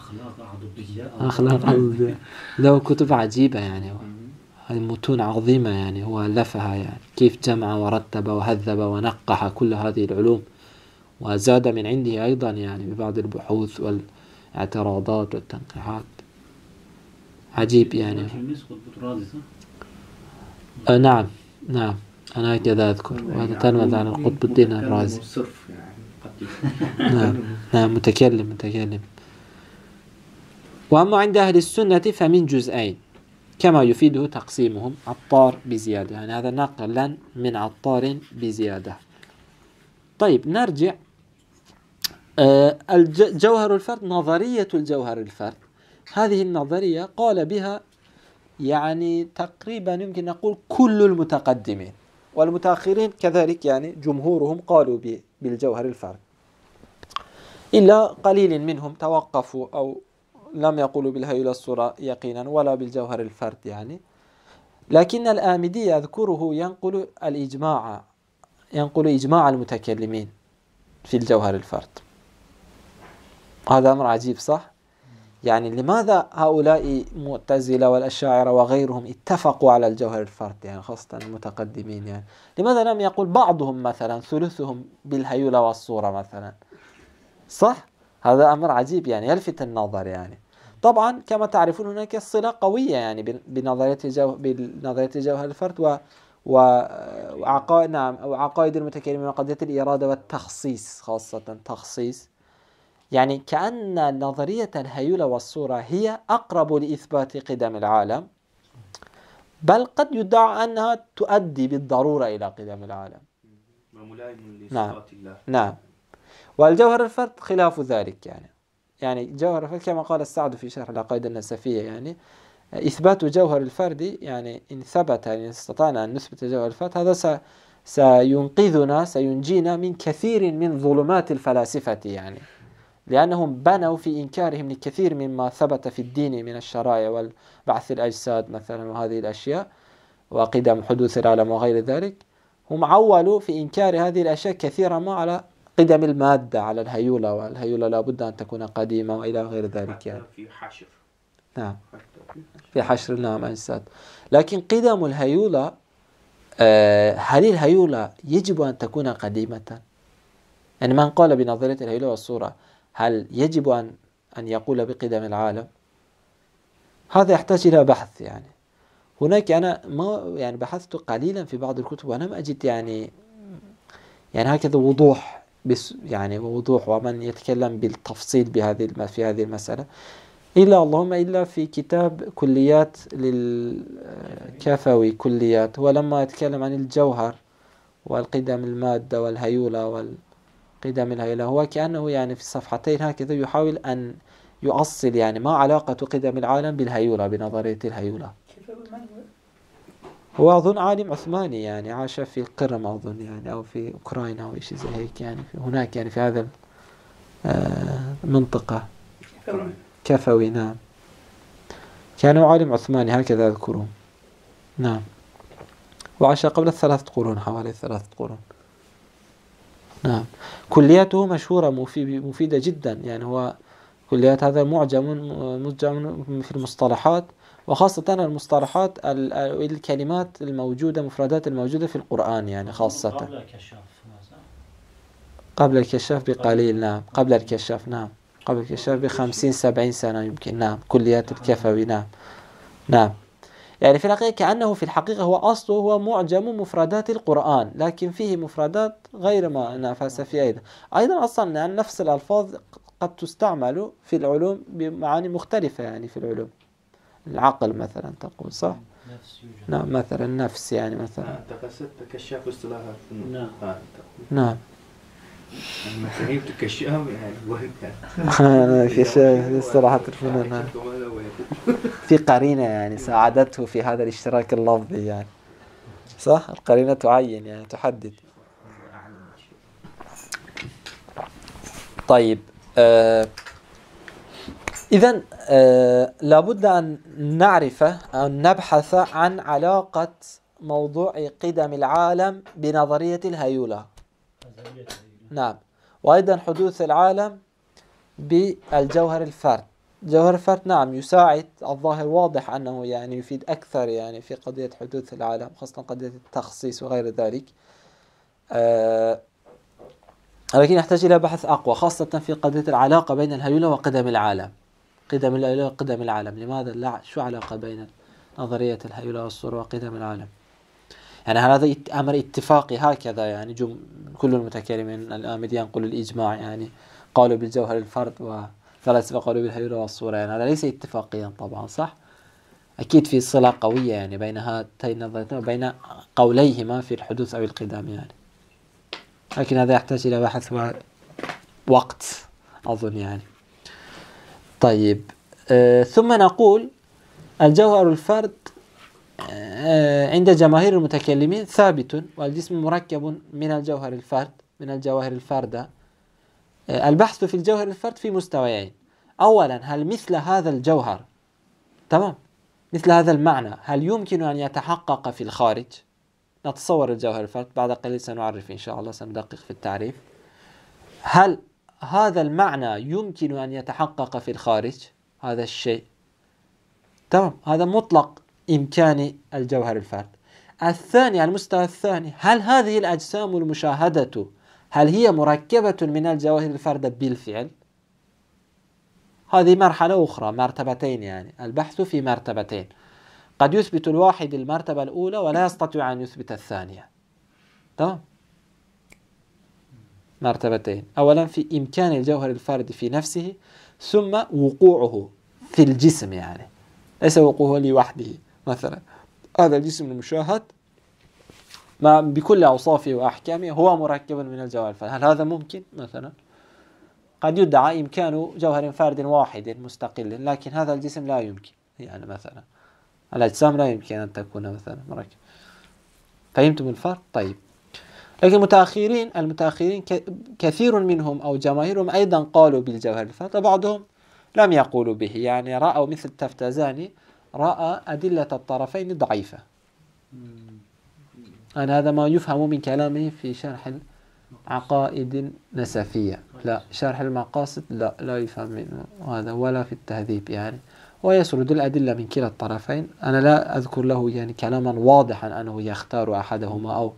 أخلاق عضبية له كتب عجيبة يعني هذه متون عظيمة يعني هو ألفها يعني كيف جمع ورتب وهذب ونقح كل هذه العلوم وزاد من عنده أيضا يعني ببعض البحوث والاعتراضات والتنقيحات عجيب يعني آه، نعم نعم أنا هكذا أذكر يعني وهذا تلمذ على القطب الدين الرازي يعني (laughs) نعم نعم متكلم متكلم وأما عند أهل السنة فمن جزئين كما يفيده تقسيمهم عطار بزيادة يعني هذا نقلا من عطار بزيادة طيب نرجع آه، الجوهر الفرد نظرية الجوهر الفرد هذه النظرية قال بها يعني تقريبا يمكن نقول كل المتقدمين والمتاخرين كذلك يعني جمهورهم قالوا بالجوهر الفرد إلا قليل منهم توقفوا أو لم يقولوا بالهيولة الصورة يقينا ولا بالجوهر الفرد يعني لكن الآمدي يذكره ينقل الإجماع ينقل إجماع المتكلمين في الجوهر الفرد هذا أمر عجيب صح؟ يعني لماذا هؤلاء المعتزلة والأشاعرة وغيرهم اتفقوا على الجوهر الفردي يعني خاصة المتقدمين يعني لماذا لم يقول بعضهم مثلا ثلثهم بالهيولة والصورة مثلا صح؟ هذا أمر عجيب يعني يلفت النظر يعني طبعا كما تعرفون هناك صلة قوية يعني بنظرية جو... بنظرية الجوهر الفرد و وعقائد نعم وعقائد المتكلمين وقضية الإرادة والتخصيص خاصة تخصيص يعني كأن نظرية الهيولة والصورة هي أقرب لإثبات قدم العالم بل قد يدعى أنها تؤدي بالضرورة إلى قدم العالم وملائم نعم الله نعم والجوهر الفرد خلاف ذلك يعني يعني جوهر الفرد كما قال السعد في شرح العقائد النسفية يعني إثبات جوهر الفرد يعني إن ثبت يعني استطعنا أن نثبت جوهر الفرد هذا سينقذنا سينجينا من كثير من ظلمات الفلاسفة يعني لأنهم بنوا في إنكارهم لكثير مما ثبت في الدين من الشرائع والبعث الأجساد مثلا وهذه الأشياء وقدم حدوث العالم وغير ذلك هم عولوا في إنكار هذه الأشياء كثيرا ما على قدم المادة على الهيولة والهيولة لابد أن تكون قديمة وإلى غير ذلك يعني في حشر نعم في حشر نعم أجساد لكن قدم الهيولة آه، هل الهيولة يجب أن تكون قديمة؟ يعني من قال بنظرية الهيولة والصورة هل يجب أن أن يقول بقدم العالم هذا يحتاج إلى بحث يعني هناك أنا ما يعني بحثت قليلا في بعض الكتب ولم أجد يعني يعني هكذا وضوح بس يعني وضوح ومن يتكلم بالتفصيل بهذه في هذه المسألة إلا اللهم إلا في كتاب كليات للكفوي كليات ولما يتكلم عن الجوهر والقدم المادة والهيولة وال قدم الهيلة هو كأنه يعني في الصفحتين هكذا يحاول أن يؤصل يعني ما علاقة قدم العالم بالهيولة بنظرية الهيولة هو أظن عالم عثماني يعني عاش في القرم أظن يعني أو في أوكرانيا أو شيء زي هيك يعني في هناك يعني في هذا المنطقة آه، كفوي نعم كانوا عالم عثماني هكذا أذكره نعم وعاش قبل ثلاثة قرون حوالي ثلاثة قرون نعم كلياته مشهورة مفيدة جدا يعني هو كليات هذا معجم مجمع في المصطلحات وخاصة المصطلحات الكلمات الموجودة مفردات الموجودة في القرآن يعني خاصة قبل الكشاف قبل الكشاف بقليل نعم قبل الكشاف نعم قبل الكشاف بخمسين سبعين سنة يمكن نعم كليات الكفوي نعم نعم يعني في الحقيقة كأنه في الحقيقة هو أصله هو معجم مفردات القرآن لكن فيه مفردات غير ما فيها أيضا أيضا أصلا لأن نفس الألفاظ قد تستعمل في العلوم بمعاني مختلفة يعني في العلوم العقل مثلا تقول صح؟ نفس نعم مثلا نفس يعني مثلا تقصد كشاف نعم آه، نعم المسيحية بتكشئهم يعني وهم (laughs) في الفنان (laughs) في قرينة يعني ساعدته في هذا الاشتراك اللفظي يعني صح القرينة تعين يعني تحدد طيب آه إذا آه لابد أن نعرف أو نبحث عن علاقة موضوع قدم العالم بنظرية الهيولة نعم وأيضا حدوث العالم بالجوهر الفرد جوهر الفرد نعم يساعد الظاهر واضح أنه يعني يفيد أكثر يعني في قضية حدوث العالم خاصة قضية التخصيص وغير ذلك آه لكن يحتاج إلى بحث أقوى خاصة في قضية العلاقة بين الهيولة وقدم العالم قدم الهيولة وقدم العالم لماذا لا شو علاقة بين نظرية الهيولة والصورة وقدم العالم يعني هذا أمر اتفاقي هكذا يعني جم كل المتكلمين الآمد ينقلوا الإجماع يعني قالوا بالجوهر الفرد وفلاسفة قالوا بالهيرة والصورة يعني هذا ليس اتفاقيا طبعا صح أكيد في صلة قوية يعني بين هاتين النظريتين وبين قوليهما في الحدوث أو القدام يعني لكن هذا يحتاج إلى بحث ووقت أظن يعني طيب آه ثم نقول الجوهر الفرد عند جماهير المتكلمين ثابت والجسم مركب من الجوهر الفرد من الجواهر الفردة آه، البحث في الجوهر الفرد في مستويين أولا هل مثل هذا الجوهر تمام مثل هذا المعنى هل يمكن أن يتحقق في الخارج نتصور الجوهر الفرد بعد قليل سنعرف إن شاء الله سندقق في التعريف هل هذا المعنى يمكن أن يتحقق في الخارج هذا الشيء تمام هذا مطلق إمكاني الجوهر الفرد الثاني على المستوى الثاني هل هذه الأجسام المشاهدة هل هي مركبة من الجواهر الفردة بالفعل؟ هذه مرحلة أخرى مرتبتين يعني البحث في مرتبتين قد يثبت الواحد المرتبة الأولى ولا يستطيع أن يثبت الثانية تمام مرتبتين أولا في إمكان الجوهر الفرد في نفسه ثم وقوعه في الجسم يعني ليس وقوعه لوحده مثلا هذا الجسم المشاهد مع بكل أوصافه وأحكامه هو مركب من الجوهر فهل هذا ممكن مثلا قد يدعى إمكان جوهر فرد واحد مستقل لكن هذا الجسم لا يمكن يعني مثلا الأجسام لا يمكن أن تكون مثلا مركب فهمتم الفرق؟ طيب لكن المتأخرين المتأخرين كثير منهم أو جماهيرهم أيضا قالوا بالجوهر الفرد بعضهم لم يقولوا به يعني رأوا مثل التفتازاني رأى أدلة الطرفين ضعيفة أنا هذا ما يفهم من كلامه في شرح عقائد نسفية لا شرح المقاصد لا لا يفهم منه هذا ولا في التهذيب يعني ويسرد الأدلة من كلا الطرفين أنا لا أذكر له يعني كلاما واضحا أنه يختار أحدهما أو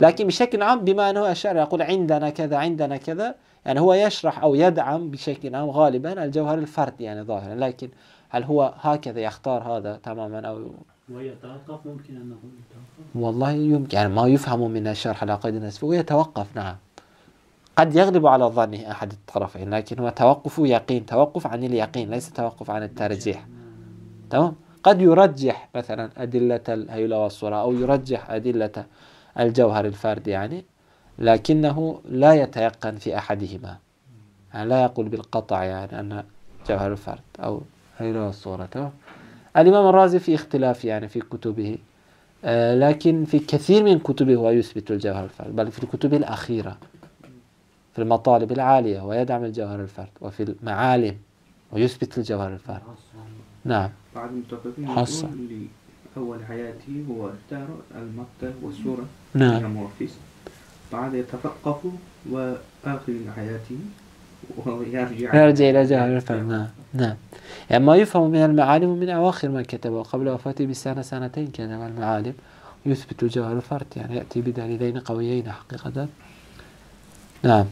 لكن بشكل عام بما أنه الشارع يقول عندنا كذا عندنا كذا يعني هو يشرح أو يدعم بشكل عام غالبا الجوهر الفردي يعني ظاهرا لكن هل هو هكذا يختار هذا تماما أو ويتوقف ممكن أنه يتوقف والله يمكن يعني ما يفهم من الشرح على قيد النسب ويتوقف نعم قد يغلب على ظنه أحد الطرفين لكن هو توقف يقين توقف عن اليقين ليس توقف عن الترجيح تمام قد يرجح مثلا أدلة الهيولى والصورة أو يرجح أدلة الجوهر الفرد يعني لكنه لا يتيقن في أحدهما يعني لا يقول بالقطع يعني أن جوهر الفرد أو هيرا الصورة تمام الإمام الرازي في اختلاف يعني في كتبه آه لكن في كثير من كتبه هو يثبت الجوهر الفرد بل في الكتب الأخيرة في المطالب العالية ويدعم الجوهر الفرد وفي المعالم ويثبت الجوهر الفرد نعم بعض المتفقين حصل أول حياته هو اختار المكتب والسورة نعم بعد يتفقه وآخر حياته يرجع إلى جوهر الفهم نعم نعم يعني ما يفهم من المعالم من أواخر ما كتبه قبل وفاته بسنة سنتين كتب المعالم يثبت جوهر الفرد يعني يأتي بدليلين قويين حقيقة نعم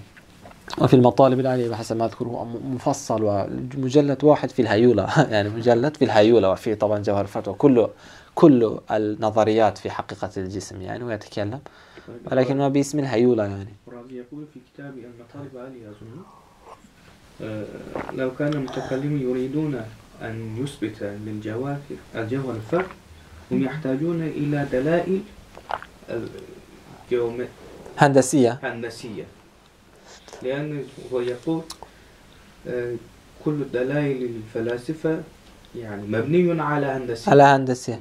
وفي المطالب العالية بحسب ما أذكره مفصل ومجلد واحد في الهيولة (laughs) يعني مجلد في الهيولة وفيه طبعا جوهر الفرد وكل كل النظريات في حقيقة الجسم يعني ويتكلم طيب. ولكن ما باسم الهيولة يعني يقول في كتابه المطالب العالية آه، لو كان المتكلم يريدون أن يثبت للجوافر الجوهر هم يحتاجون إلى دلائل آه، هندسية هندسية لأن هو يقول آه، كل دلائل الفلاسفة يعني مبني على هندسية على هندسية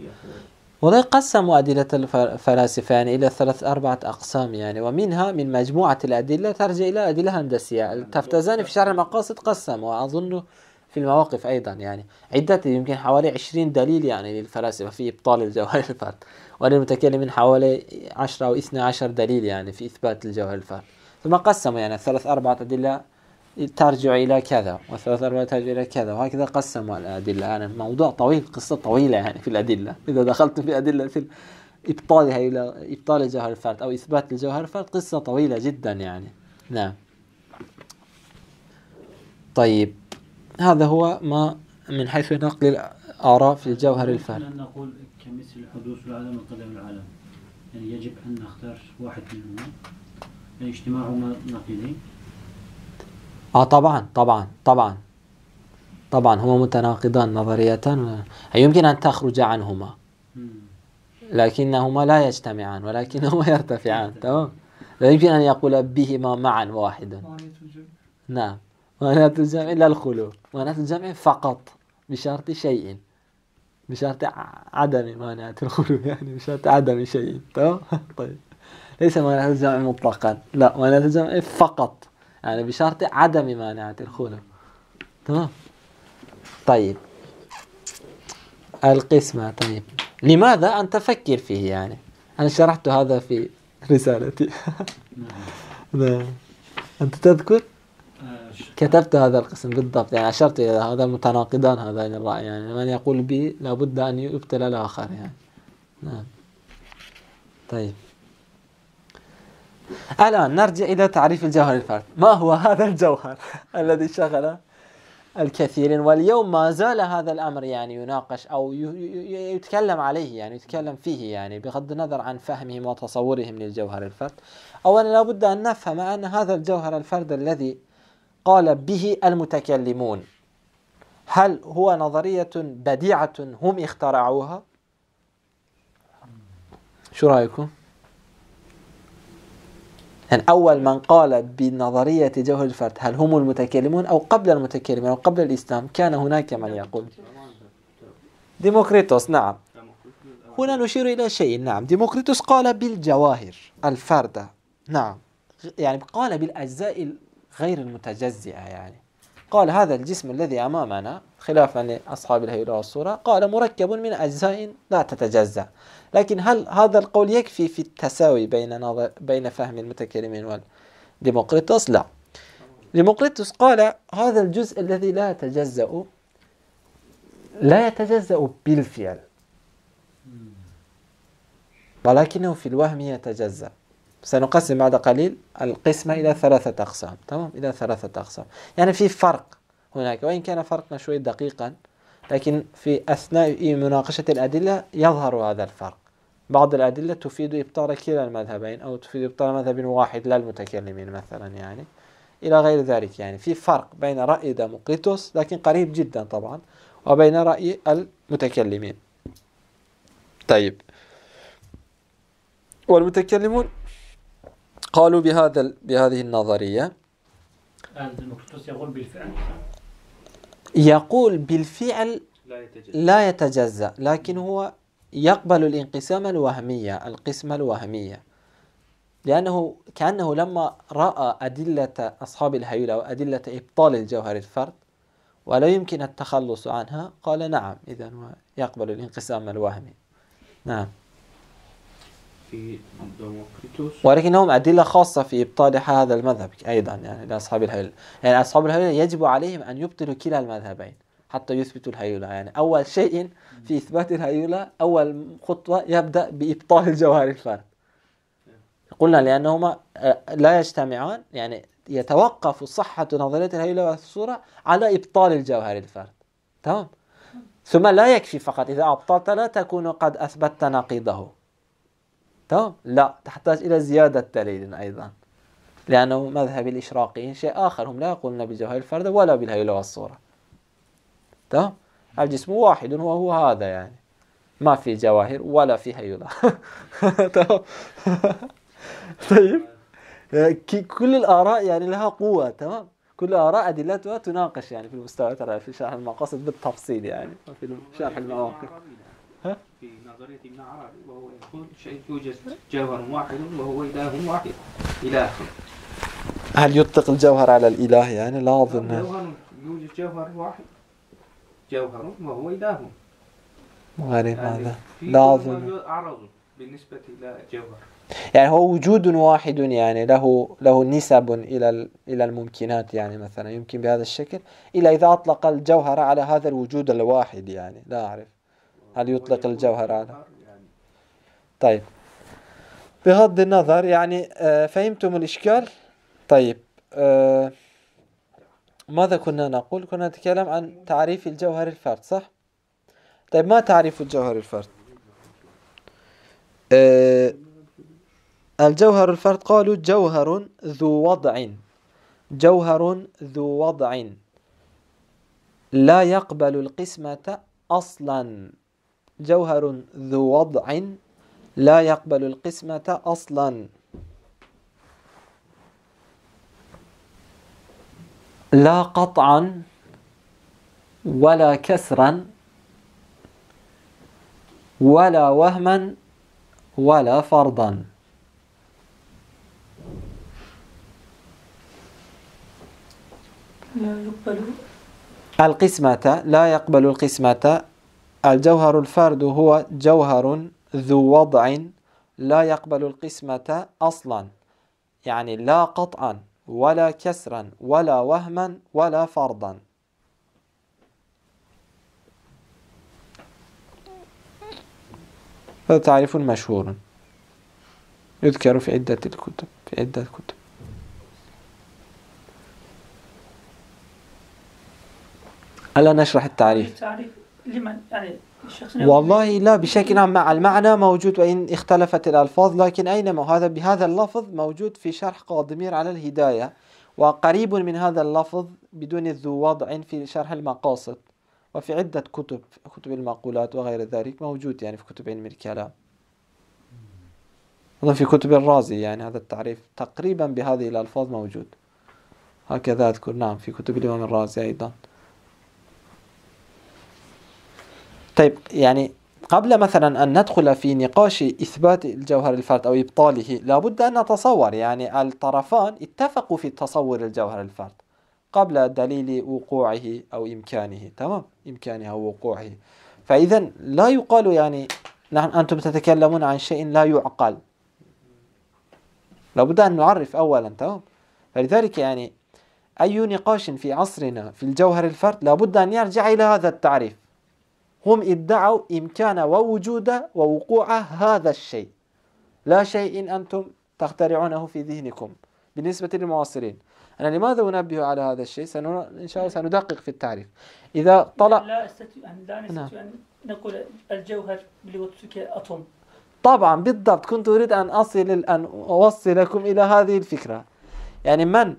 والله قسموا أدلة الفلاسفة يعني إلى ثلاث أربعة أقسام يعني ومنها من مجموعة الأدلة ترجع إلى أدلة هندسية التفتزاني في شرح المقاصد قسم وأظن في المواقف أيضا يعني عدة يمكن حوالي 20 دليل يعني للفلاسفة في إبطال الجوهر الفرد وللمتكلمين حوالي 10 أو 12 دليل يعني في إثبات الجوهر الفرد ثم قسموا يعني ثلاث أربعة أدلة ترجع إلى كذا والثلاثة أرباع ترجع إلى كذا وهكذا قسموا الأدلة يعني موضوع طويل قصة طويلة يعني في الأدلة إذا دخلت في أدلة في إبطالها إلى إبطال الجوهر الفرد أو إثبات الجوهر الفرد قصة طويلة جدا يعني نعم طيب هذا هو ما من حيث نقل الآراء في الجوهر الفرد نقول كمثل حدوث العالم وقدم العالم يعني يجب أن نختار واحد منهما يعني اجتماعهما نقيضين اه طبعا طبعا طبعا طبعا هما متناقضان نظريتان يمكن أن تخرج عنهما لكنهما لا يجتمعان ولكنهما (laughs) يرتفعان تمام لا يمكن أن يقول بهما معا واحدا نعم مناة الجمع لا الخلو مناة الجمع فقط بشرط شيء بشرط عدم مانعة الخلو يعني بشرط عدم شيء تمام (laughs) طيب ليس مانعة الجمع مطلقا لا مانعة الجمع فقط يعني بشرط عدم مانعة الخلو تمام طيب القسمة طيب لماذا أنت فكر فيه يعني أنا شرحت هذا في رسالتي (laughs) نعم. أنت تذكر كتبت هذا القسم بالضبط يعني أشرت إلى هذا متناقضان هذان الرأي يعني من يقول بي لابد أن يبتلى الآخر يعني نعم طيب الآن نرجع إلى تعريف الجوهر الفرد ما هو هذا الجوهر (laughs) الذي شغل الكثير واليوم ما زال هذا الأمر يعني يناقش أو يتكلم عليه يعني يتكلم فيه يعني بغض النظر عن فهمهم وتصورهم للجوهر الفرد أولا لابد أن نفهم أن هذا الجوهر الفرد الذي قال به المتكلمون هل هو نظرية بديعة هم اخترعوها؟ شو رأيكم؟ يعني أول من قال بنظرية جوهر الفرد هل هم المتكلمون أو قبل المتكلمين أو قبل الإسلام كان هناك من يقول ديموكريتوس نعم هنا نشير إلى شيء نعم ديموكريتوس قال بالجواهر الفردة نعم يعني قال بالأجزاء غير المتجزئة يعني قال هذا الجسم الذي أمامنا خلافا لأصحاب الهيئة والصورة قال مركب من أجزاء لا تتجزأ لكن هل هذا القول يكفي في التساوي بين نظر بين فهم المتكلمين وديموقريطوس؟ لا. ديموقريطوس قال هذا الجزء الذي لا يتجزأ لا يتجزأ بالفعل ولكنه في الوهم يتجزأ سنقسم بعد قليل القسمة إلى ثلاثة أقسام تمام إلى ثلاثة أقسام يعني في فرق هناك وإن كان فرقنا شوي دقيقا لكن في أثناء مناقشة الأدلة يظهر هذا الفرق بعض الأدلة تفيد إبطال كلا المذهبين أو تفيد إبطال مذهب واحد لا المتكلمين مثلا يعني إلى غير ذلك يعني في فرق بين رأي دموقيتوس لكن قريب جدا طبعا وبين رأي المتكلمين طيب والمتكلمون قالوا بهذا بهذه النظرية يقول بالفعل يقول بالفعل لا يتجزأ لكن هو يقبل الانقسام الوهمية القسمة الوهمية لأنه كأنه لما رأى أدلة أصحاب الهيولة وأدلة إبطال الجوهر الفرد ولا يمكن التخلص عنها قال نعم إذا يقبل الانقسام الوهمي نعم في ولكنهم أدلة خاصة في إبطال هذا المذهب أيضا يعني لأصحاب الهيولة يعني أصحاب الهيولة يجب عليهم أن يبطلوا كلا المذهبين حتى يثبتوا الهيولة يعني أول شيء في إثبات الهيولة أول خطوة يبدأ بإبطال الجوهر الفرد قلنا لأنهما آه، لا يجتمعان يعني يتوقف صحة نظرية الهيولة والصورة على إبطال الجوهر الفرد تمام ثم لا يكفي فقط إذا أبطلت لا تكون قد أثبتت نقيضه تمام لا تحتاج إلى زيادة دليل أيضا لأنه مذهب الإشراقيين شيء آخر هم لا يقولون بالجوهر الفرد ولا بالهيولة والصورة تمام الجسم واحد وهو هذا يعني ما في جواهر ولا في هيولا (laughs) طيب كل الآراء يعني لها قوة تمام كل آراء أدلتها تناقش يعني في المستوى ترى في شرح المقاصد بالتفصيل يعني في شرح المواقف في نظرية ابن عربي وهو يقول شيء يوجد جوهر واحد وهو إله واحد اله هل يطلق الجوهر على الإله يعني لا أظن يوجد جوهر واحد جوهر وهو إله غريب هذا لازم عرض بالنسبة إلى جوهر يعني هو وجود واحد يعني له له نسب إلى إلى الممكنات يعني مثلا يمكن بهذا الشكل إلا إذا أطلق الجوهر على هذا الوجود الواحد يعني لا أعرف هل يطلق الجوهر على يعني. طيب بغض النظر يعني آه، فهمتم الإشكال طيب أه ماذا كنا نقول؟ كنا نتكلم عن تعريف الجوهر الفرد صح؟ طيب ما تعريف الجوهر الفرد؟ أه الجوهر الفرد قالوا جوهر ذو وضع جوهر ذو وضع لا يقبل القسمة أصلا جوهر ذو وضع لا يقبل القسمة أصلا لا قطعا ولا كسرا ولا وهما ولا فرضا لا يقبل القسمة لا يقبل القسمة الجوهر الفرد هو جوهر ذو وضع لا يقبل القسمة أصلا يعني لا قطعا ولا كسرا ولا وهما ولا فرضا هذا تعريف مشهور يذكر في عدة الكتب في عدة كتب ألا نشرح التعريف؟ التعريف لمن يعني والله لا بشكل عام المعنى موجود وإن اختلفت الألفاظ لكن أينما هذا بهذا اللفظ موجود في شرح قاضمير على الهداية وقريب من هذا اللفظ بدون ذو وضع في شرح المقاصد وفي عدة كتب كتب المقولات وغير ذلك موجود يعني في كتب علم الكلام في كتب الرازي يعني هذا التعريف تقريبا بهذه الألفاظ موجود هكذا أذكر نعم في كتب الإمام الرازي أيضا طيب يعني قبل مثلا أن ندخل في نقاش إثبات الجوهر الفرد أو إبطاله لابد أن نتصور يعني الطرفان اتفقوا في تصور الجوهر الفرد قبل دليل وقوعه أو إمكانه تمام إمكانه أو وقوعه فإذا لا يقال يعني نحن أنتم تتكلمون عن شيء لا يعقل لابد أن نعرف أولا تمام فلذلك يعني أي نقاش في عصرنا في الجوهر الفرد لابد أن يرجع إلى هذا التعريف هم ادعوا إمكان ووجود ووقوع هذا الشيء لا شيء أنتم تخترعونه في ذهنكم بالنسبة للمعاصرين أنا لماذا أنبه على هذا الشيء سنو... إن شاء الله سندقق في التعريف إذا طلع لا أستطيع أن لا نستطيع أن نقول الجوهر بلغتك أتوم طبعا بالضبط كنت أريد أن أصل أن أوصلكم إلى هذه الفكرة يعني من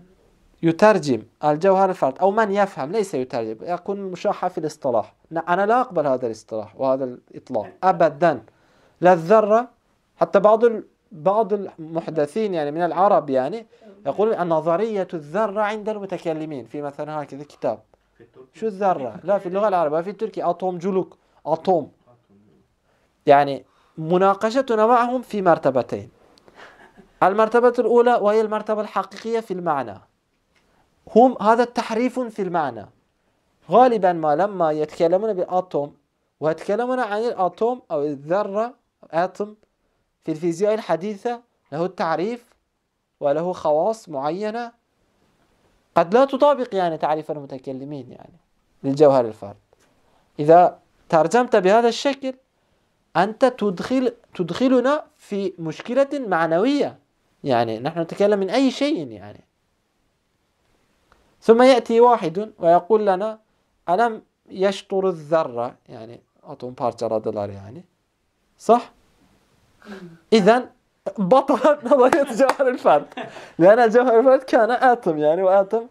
يترجم الجوهر الفرد أو من يفهم ليس يترجم يكون مشاحة في الاصطلاح أنا لا أقبل هذا الاصطلاح وهذا الإطلاق أبدا لا الذرة حتى بعض بعض المحدثين يعني من العرب يعني يقول نظرية الذرة عند المتكلمين في مثلا هكذا كتاب شو الذرة؟ لا في اللغة العربية في التركي أتوم جلوك أتوم يعني مناقشتنا معهم في مرتبتين المرتبة الأولى وهي المرتبة الحقيقية في المعنى هم هذا تحريف في المعنى غالبا ما لما يتكلمون بالاتوم ويتكلمون عن الاتوم او الذره اتوم في الفيزياء الحديثه له التعريف وله خواص معينه قد لا تطابق يعني تعريف المتكلمين يعني للجوهر الفرد اذا ترجمت بهذا الشكل انت تدخل تدخلنا في مشكله معنويه يعني نحن نتكلم من اي شيء يعني ثم يأتي واحد ويقول لنا ألم يشطر الذرة يعني yani atom دولار يعني صح؟ إذا بطلت نظرية جوهر الفرد لأن جوهر الفرد كان آتم يعني وآتم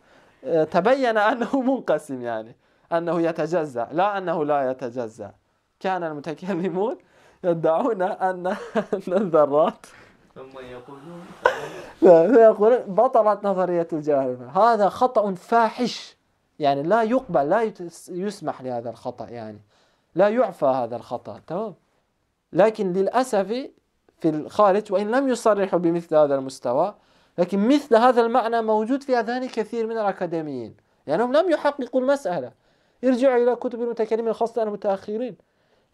آه، تبين أنه منقسم يعني أنه يتجزأ لا أنه لا يتجزأ كان المتكلمون يدعون أن (laughs) الذرات ثم يقولون بطلت نظرية الجاهل هذا خطأ فاحش يعني لا يقبل لا يسمح لهذا الخطأ يعني لا يعفى هذا الخطأ تمام لكن للأسف في الخارج وإن لم يصرحوا بمثل هذا المستوى لكن مثل هذا المعنى موجود في أذهان كثير من الأكاديميين يعني هم لم يحققوا المسألة ارجعوا إلى كتب المتكلمين خاصة المتأخرين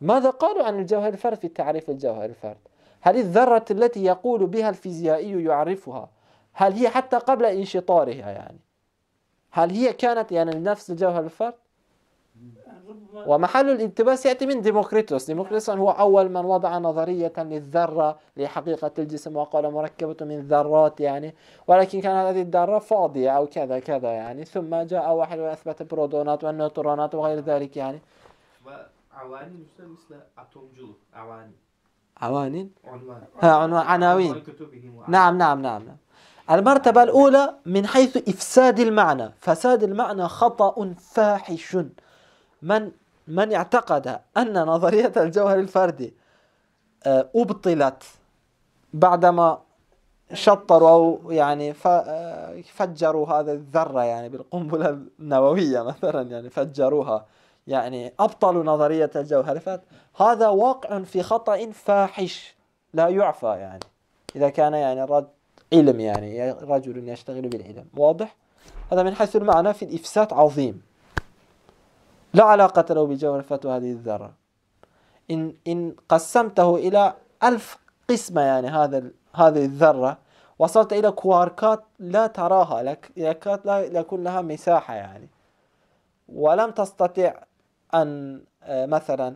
ماذا قالوا عن الجوهر الفرد في تعريف الجوهر الفرد هل الذرة التي يقول بها الفيزيائي يعرفها هل هي حتى قبل انشطارها يعني هل هي كانت يعني نفس الجوهر الفرد ومحل الانتباه يأتي من ديموكريتوس ديموكريتوس هو أول من وضع نظرية للذرة لحقيقة الجسم وقال مركبة من ذرات يعني ولكن كانت هذه الذرة فاضية أو كذا كذا يعني ثم جاء واحد وأثبت البرودونات والنيوترونات وغير ذلك يعني وعواني مثل عطوم عواني عوانين عنوان ها عنوان عناوين نعم نعم نعم نعم المرتبة الأولى من حيث إفساد المعنى فساد المعنى خطأ فاحش من من اعتقد أن نظرية الجوهر الفردي آه، أبطلت بعدما شطروا أو يعني آه، فجروا هذا الذرة يعني بالقنبلة النووية مثلا يعني فجروها يعني أبطلوا نظرية الجوهر هذا واقع في خطأ فاحش لا يعفى يعني إذا كان يعني رد علم يعني رجل يشتغل بالعلم واضح هذا من حيث المعنى في الإفساد عظيم لا علاقة له بجوهرة هذه الذرة إن إن قسمته إلى ألف قسمة يعني هذا هذه الذرة وصلت إلى كواركات لا تراها لك لا يكون لها مساحة يعني ولم تستطيع أن آه، مثلا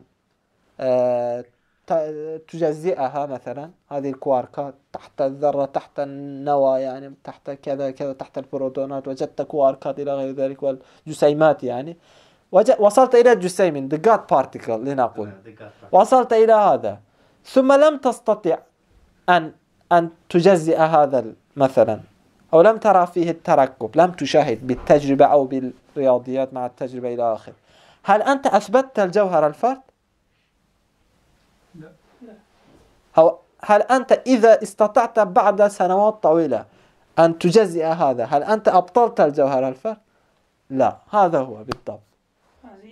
آه، تجزئها مثلا هذه الكواركات تحت الذرة تحت النوى يعني تحت كذا كذا تحت البروتونات وجدت كواركات إلى غير ذلك والجسيمات يعني وصلت إلى الجسيم the God particle لنقول وصلت إلى هذا ثم لم تستطع أن أن تجزئ هذا مثلا أو لم ترى فيه التركب لم تشاهد بالتجربة أو بالرياضيات مع التجربة إلى آخره هل أنت أثبتت الجوهر الفرد؟ لا هل أنت إذا استطعت بعد سنوات طويلة أن تجزئ هذا هل أنت أبطلت الجوهر الفرد؟ لا هذا هو بالضبط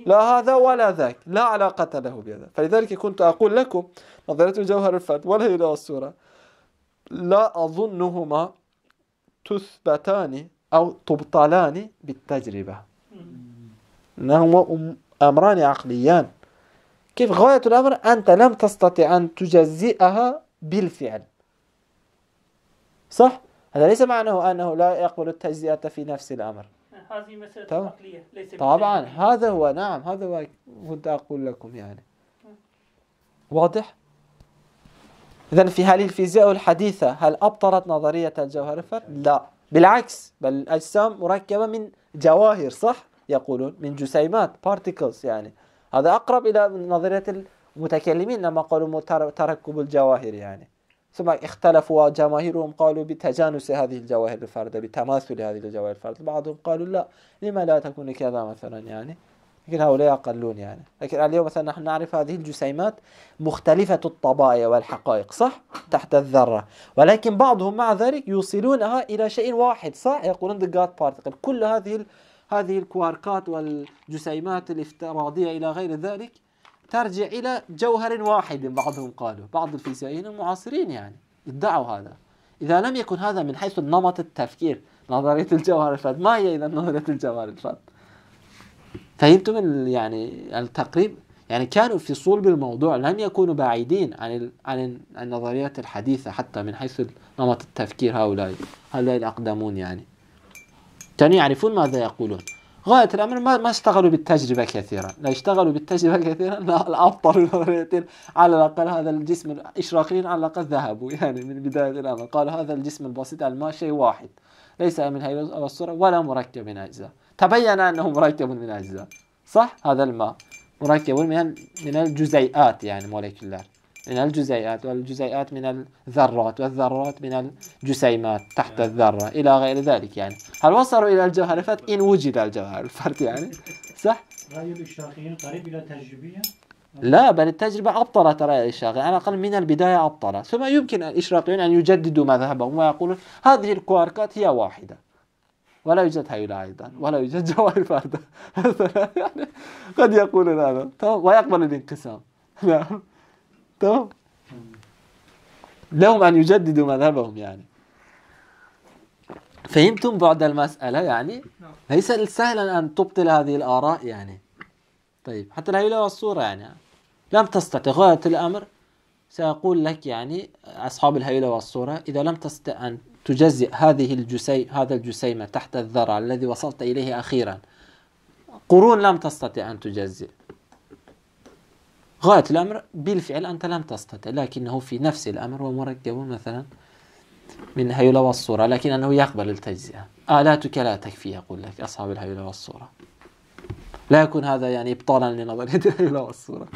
لا هذا ولا ذاك لا علاقة له بهذا فلذلك كنت أقول لكم نظرية الجوهر الفرد ولا إلى الصورة لا أظنهما تثبتان أو تبطلان بالتجربة إنهما أمران عقليان كيف غاية الأمر أنت لم تستطع أن تجزئها بالفعل صح؟ هذا ليس معناه أنه لا يقبل التجزئة في نفس الأمر هذه مسألة عقلية طبعا هذا هو نعم هذا هو كنت أقول لكم يعني واضح؟ إذا في هل الفيزياء الحديثة هل أبطلت نظرية الجوهر الفرد؟ لا بالعكس بل الأجسام مركبة من جواهر صح؟ يقولون من جسيمات particles يعني هذا أقرب إلى نظرية المتكلمين لما قالوا تركب الجواهر يعني ثم اختلفوا جماهيرهم قالوا بتجانس هذه الجواهر الفردة بتماثل هذه الجواهر الفردة بعضهم قالوا لا لما لا تكون كذا مثلا يعني لكن هؤلاء يقلون يعني لكن اليوم مثلا نحن نعرف هذه الجسيمات مختلفة الطبائع والحقائق صح تحت الذرة ولكن بعضهم مع ذلك يوصلونها إلى شيء واحد صح يقولون the God particle كل هذه هذه الكواركات والجسيمات الافتراضية إلى غير ذلك ترجع إلى جوهر واحد بعضهم قالوا بعض الفيزيائيين المعاصرين يعني ادعوا هذا إذا لم يكن هذا من حيث نمط التفكير نظرية الجوهر الفرد ما هي إذا نظرية الجوهر الفرد فهمتم يعني التقريب يعني كانوا في صلب الموضوع لم يكونوا بعيدين عن عن النظريات الحديثة حتى من حيث نمط التفكير هؤلاء هؤلاء الأقدمون يعني كانوا يعرفون ماذا يقولون غاية الأمر ما, ما اشتغلوا بالتجربة كثيرا لا اشتغلوا بالتجربة كثيرا لا أبطلوا (laughs) على الأقل هذا الجسم الإشراقيين على الأقل ذهبوا يعني من بداية الأمر قالوا هذا الجسم البسيط الماء شيء واحد ليس من هيئة الصورة ولا مركب من أجزاء تبين أنه مركب من أجزاء صح هذا الماء مركب من من الجزيئات يعني مولكيولار من الجزيئات والجزيئات من الذرات والذرات من الجسيمات تحت آه. الذرة إلى غير ذلك يعني هل وصلوا إلى الجوهر الفرد إن وجد الجوهر الفرد يعني صح؟ رأي الإشراقيين قريب إلى التجريبية لا بل التجربة أبطلت رأي الإشراقيين على الأقل من البداية أبطلة ثم يمكن الإشراقيون أن يجددوا مذهبهم ويقولون هذه الكواركات هي واحدة ولا يوجد هيولا أيضا ولا يوجد جوهر الفرد (laughs) يعني قد يقولون هذا ويقبل الانقسام نعم تمام لهم أن يجددوا مذهبهم يعني فهمتم بعد المسألة يعني نعم. ليس سهلا أن تبطل هذه الآراء يعني طيب حتى يلوى والصورة يعني لم تستطع غاية الأمر سأقول لك يعني أصحاب الهيلة والصورة إذا لم تستطع أن تجزئ هذه الجسي هذا الجسيمة تحت الذرة الذي وصلت إليه أخيرا قرون لم تستطع أن تجزئ غاية الأمر بالفعل أنت لم تستطع لكنه في نفس الأمر ومركب مثلا من هيولة والصورة لكن أنه يقبل التجزئة آلاتك آه، لا تكفي يقول لك أصحاب الهيولة والصورة لا يكون هذا يعني إبطالا لنظرية (laughs) الهيولة والصورة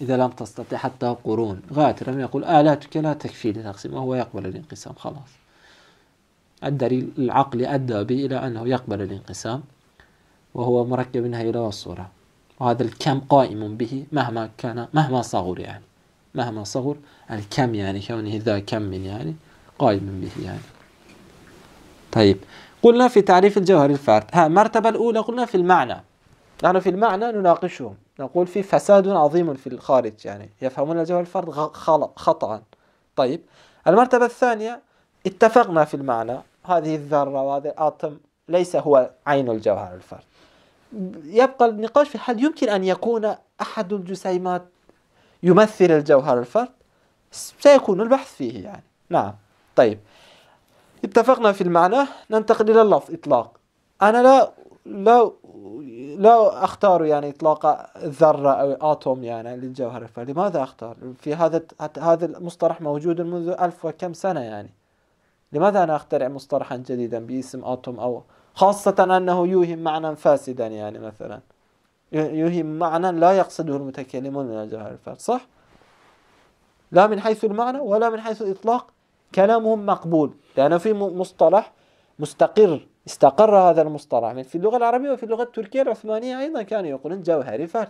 إذا لم تستطع حتى قرون غاية الأمر يقول آلاتك آه، لا تكفي لتقسيم وهو يقبل الانقسام خلاص الدليل العقلي أدى به إلى أنه يقبل الانقسام وهو مركب من هيولة والصورة وهذا الكم قائم به مهما كان مهما صغر يعني مهما صغر الكم يعني كونه ذا كم يعني قائم به يعني طيب قلنا في تعريف الجوهر الفرد ها المرتبة الأولى قلنا في المعنى نحن في المعنى نناقشهم نقول في فساد عظيم في الخارج يعني يفهمون الجوهر الفرد خطأ طيب المرتبة الثانية اتفقنا في المعنى هذه الذرة وهذا الآتم ليس هو عين الجوهر الفرد يبقى النقاش في حال يمكن أن يكون أحد الجسيمات يمثل الجوهر الفرد سيكون البحث فيه يعني نعم طيب اتفقنا في المعنى ننتقل إلى اللفظ إطلاق أنا لا لا لا أختار يعني إطلاق ذرة أو آتوم يعني للجوهر الفرد لماذا أختار في هذا هذا المصطلح موجود منذ ألف وكم سنة يعني لماذا أنا أخترع مصطلحا جديدا باسم آتوم أو خاصة أنه يوهم معنى فاسدا يعني مثلا يوهم معنى لا يقصده المتكلمون من الجهل الفاسد صح؟ لا من حيث المعنى ولا من حيث الإطلاق كلامهم مقبول لأنه في مصطلح مستقر استقر هذا المصطلح من يعني في اللغة العربية وفي اللغة التركية العثمانية أيضا كانوا يقولون جوهري فرد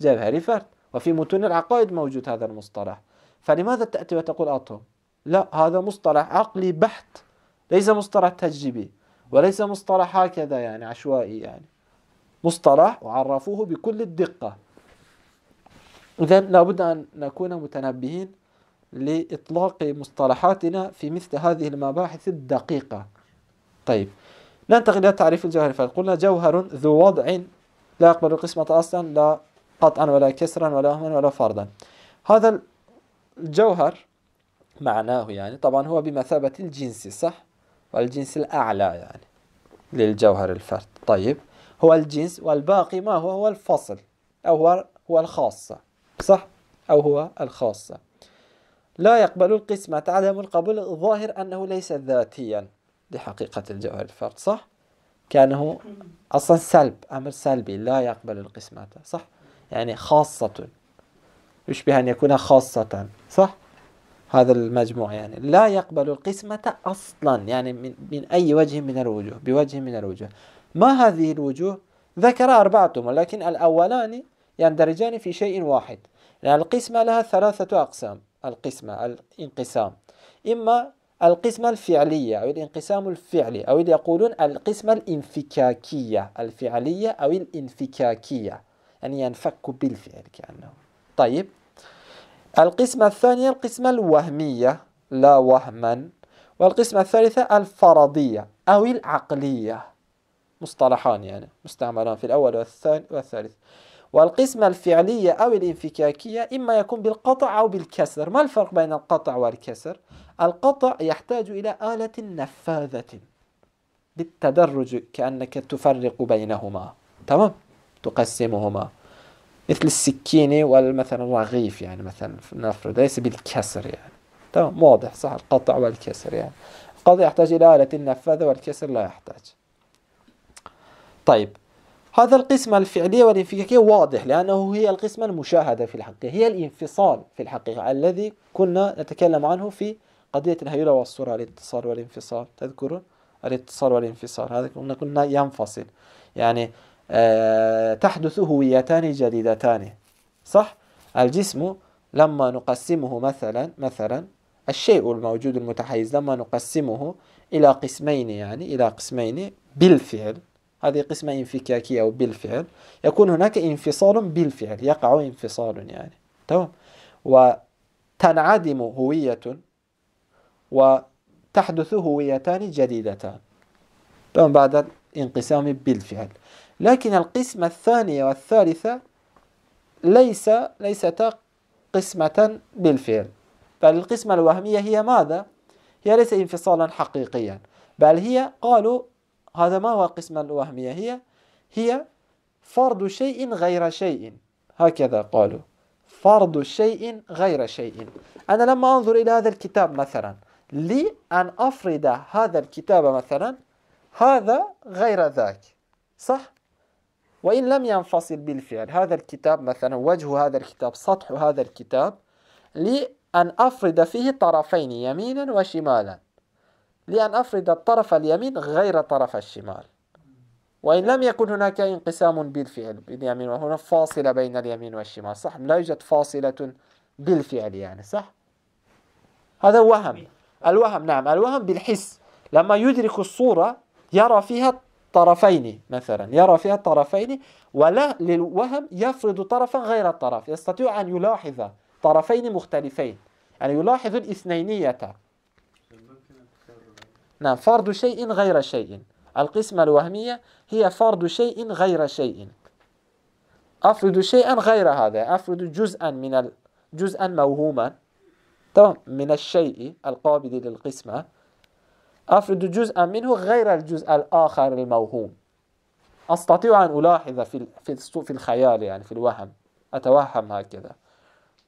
جوهري فرد وفي متون العقائد موجود هذا المصطلح فلماذا تأتي وتقول أطوم لا هذا مصطلح عقلي بحت ليس مصطلح تجريبي وليس مصطلح هكذا يعني عشوائي يعني مصطلح وعرفوه بكل الدقة إذا لابد أن نكون متنبهين لإطلاق مصطلحاتنا في مثل هذه المباحث الدقيقة طيب ننتقل إلى تعريف الجوهر فقلنا جوهر ذو وضع لا يقبل القسمة أصلا لا قطعا ولا كسرا ولا هما ولا فرضا هذا الجوهر معناه يعني طبعا هو بمثابة الجنس صح والجنس الأعلى يعني للجوهر الفرد طيب هو الجنس والباقي ما هو هو الفصل أو هو, هو الخاصة صح أو هو الخاصة لا يقبل القسمة عدم القبول ظاهر أنه ليس ذاتيا لحقيقة الجوهر الفرد صح كأنه أصلا سلب أمر سلبي لا يقبل القسمة صح يعني خاصة يشبه أن يكون خاصة صح هذا المجموع يعني لا يقبل القسمة أصلا يعني من, من أي وجه من الوجوه بوجه من الوجوه ما هذه الوجوه ذكر أربعتهم ولكن الأولان يندرجان في شيء واحد يعني القسمة لها ثلاثة أقسام القسمة الانقسام إما القسمة الفعلية أو الانقسام الفعلي أو يقولون القسمة الانفكاكية الفعلية أو الانفكاكية يعني ينفك بالفعل كأنه طيب القسمة الثانية القسمة الوهمية لا وهما والقسمة الثالثة الفرضية أو العقلية مصطلحان يعني مستعملان في الأول والثاني والثالث والقسمة الفعلية أو الانفكاكية إما يكون بالقطع أو بالكسر ما الفرق بين القطع والكسر؟ القطع يحتاج إلى آلة نفاذة بالتدرج كأنك تفرق بينهما تمام تقسمهما مثل السكينة والمثلا الرغيف يعني مثلا نفرض ليس بالكسر يعني تمام واضح صح القطع والكسر يعني القطع يحتاج إلى آلة نفاذة والكسر لا يحتاج طيب هذا القسمة الفعلية والانفكاكية واضح لأنه هي القسمة المشاهدة في الحقيقة هي الانفصال في الحقيقة الذي كنا نتكلم عنه في قضية الهيولة والصورة الاتصال والانفصال تذكرون الاتصال والانفصال هذا كنا قلنا ينفصل يعني تحدث هويتان جديدتان صح الجسم لما نقسمه مثلا مثلا الشيء الموجود المتحيز لما نقسمه إلى قسمين يعني إلى قسمين بالفعل هذه قسمة انفكاكية أو بالفعل يكون هناك انفصال بالفعل يقع انفصال يعني تمام وتنعدم هوية وتحدث هويتان جديدتان تمام بعد الانقسام بالفعل لكن القسمة الثانية والثالثة ليس ليستا قسمة بالفعل بل القسمة الوهمية هي ماذا؟ هي ليس انفصالا حقيقيا بل هي قالوا هذا ما هو القسمة الوهمية هي هي فرض شيء غير شيء هكذا قالوا فرض شيء غير شيء أنا لما أنظر إلى هذا الكتاب مثلا لي أن أفرض هذا الكتاب مثلا هذا غير ذاك صح؟ وإن لم ينفصل بالفعل هذا الكتاب مثلا وجه هذا الكتاب سطح هذا الكتاب لأن أفرد فيه طرفين يمينا وشمالا لأن أفرد الطرف اليمين غير طرف الشمال وإن لم يكن هناك انقسام بالفعل باليمين وهنا فاصلة بين اليمين والشمال صح لا يوجد فاصلة بالفعل يعني صح هذا وهم الوهم نعم الوهم بالحس لما يدرك الصورة يرى فيها طرفين مثلا يرى فيها طرفين ولا للوهم يفرض طرفا غير الطرف يستطيع أن يلاحظ طرفين مختلفين يعني يلاحظ الاثنينية نعم فرض شيء غير شيء القسمة الوهمية هي فرض شيء غير شيء أفرض شيئا غير هذا أفرض جزءا من جزءا موهوما من الشيء القابل للقسمة أفرد جزءا منه غير الجزء الآخر الموهوم أستطيع أن ألاحظ في في في الخيال يعني في الوهم أتوهم هكذا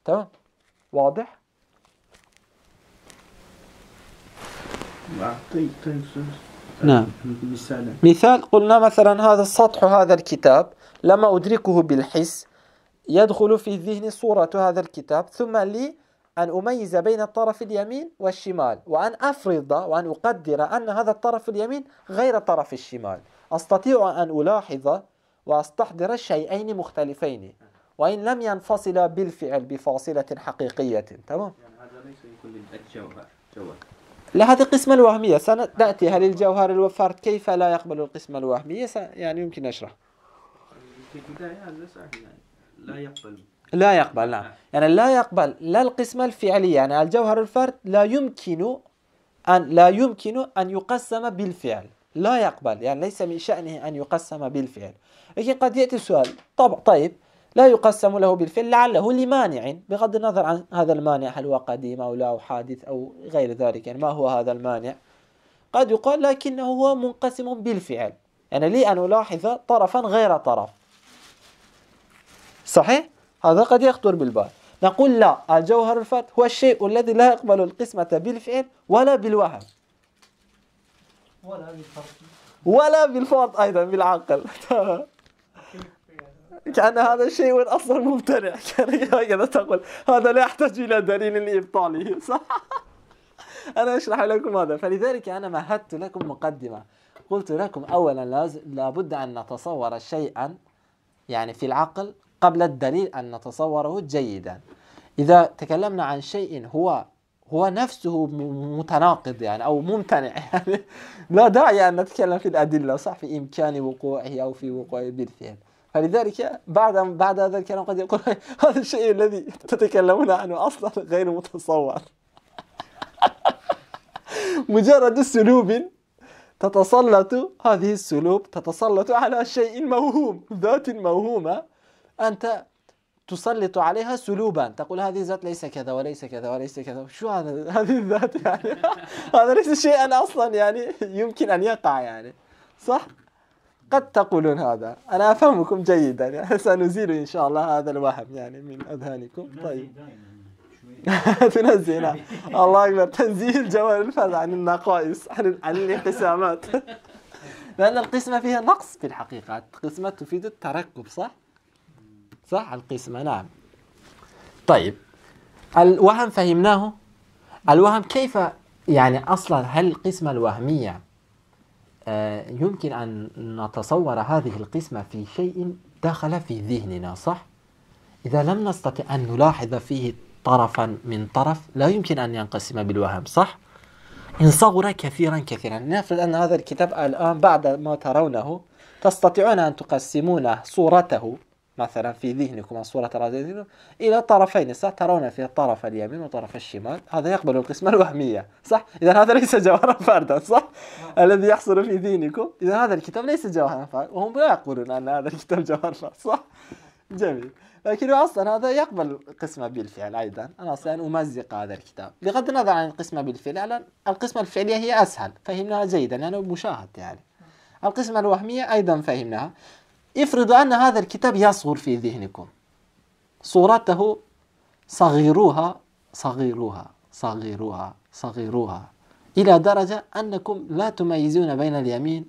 تمام واضح؟ طيب نعم مثال قلنا مثلا هذا السطح هذا الكتاب لما أدركه بالحس يدخل في ذهني صورة هذا الكتاب ثم لي أن أميز بين الطرف اليمين والشمال وأن أفرض وأن أقدر أن هذا الطرف اليمين غير طرف الشمال أستطيع أن ألاحظ وأستحضر شيئين مختلفين وإن لم ينفصلا بالفعل بفاصلة حقيقية تمام؟ يعني هذا ليس الجوهر لهذه قسمة الوهمية سنأتي هل الجوهر الوفرد كيف لا يقبل القسمة الوهمية يعني يمكن أشرح في البداية هذا لا يقبل لا يقبل نعم يعني لا يقبل لا القسمة الفعلية يعني الجوهر الفرد لا يمكن أن لا يمكن أن يقسم بالفعل لا يقبل يعني ليس من شأنه أن يقسم بالفعل لكن قد يأتي السؤال طب طيب لا يقسم له بالفعل لعله لمانع بغض النظر عن هذا المانع هل هو قديم أو لا أو حادث أو غير ذلك يعني ما هو هذا المانع قد يقال لكنه هو منقسم بالفعل يعني لي أن ألاحظ طرفا غير طرف صحيح؟ هذا قد يخطر بالبال نقول لا الجوهر الفرد هو الشيء الذي لا يقبل القسمة بالفعل ولا بالوهم ولا بالفرد ولا بالفرد أيضا بالعقل (laughs) كأن هذا الشيء أصلا ممتنع هكذا تقول هذا لا يحتاج إلى دليل لإبطاله صح (laughs) أنا أشرح لكم هذا فلذلك أنا مهدت لكم مقدمة قلت لكم أولا لابد أن نتصور شيئا يعني في العقل قبل الدليل أن نتصوره جيدا إذا تكلمنا عن شيء هو هو نفسه متناقض يعني أو ممتنع (laughs) يعني لا داعي أن نتكلم في الأدلة صح في إمكان وقوعه أو في وقوع بالفعل فلذلك بعد بعد هذا الكلام قد يقول (laughs) هذا الشيء الذي تتكلمون عنه أصلا غير متصور (laughs) مجرد سلوب تتسلط هذه السلوب تتسلط على شيء موهوم ذات موهومة أنت تسلط عليها سلوبا تقول هذه الذات ليس كذا وليس كذا وليس كذا شو هذا (laughs) هذه الذات يعني (laughs) هذا ليس شيئا أصلا يعني يمكن أن يقع يعني صح قد تقولون هذا أنا أفهمكم جيدا يعني (laughs) سنزيل إن شاء الله هذا الوهم يعني من أذهانكم طيب تنزينا الله أكبر تنزيل جوال الفرد عن النقائص عن, عن الانقسامات لأن القسمة فيها نقص في الحقيقة القسمة تفيد التركب صح؟ صح القسمة نعم طيب الوهم فهمناه الوهم كيف يعني أصلا هل القسمة الوهمية آه، يمكن أن نتصور هذه القسمة في شيء دخل في ذهننا صح؟ إذا لم نستطع أن نلاحظ فيه طرفا من طرف لا يمكن أن ينقسم بالوهم صح؟ إن صغر كثيرا كثيرا نفرض أن هذا الكتاب الآن بعد ما ترونه تستطيعون أن تقسمونه صورته مثلا في ذهنكم الصورة الرازية إلى طرفين صح ترون فيها الطرف اليمين وطرف الشمال هذا يقبل القسمة الوهمية صح إذا هذا ليس جوهرا فردا صح نعم. الذي يحصل في ذهنكم إذا هذا الكتاب ليس جوهرا فردا وهم لا يقولون أن هذا الكتاب جوهرا صح جميل لكن اصلا هذا يقبل القسمه بالفعل ايضا انا اصلا امزق هذا الكتاب بغض النظر عن القسمه بالفعل القسمه الفعليه هي اسهل فهمناها جيدا لانه يعني مشاهد يعني نعم. القسمه الوهميه ايضا فهمناها افرض أن هذا الكتاب يصغر في ذهنكم صورته صغيروها صغيروها صغيروها صغيروها إلى درجة أنكم لا تميزون بين اليمين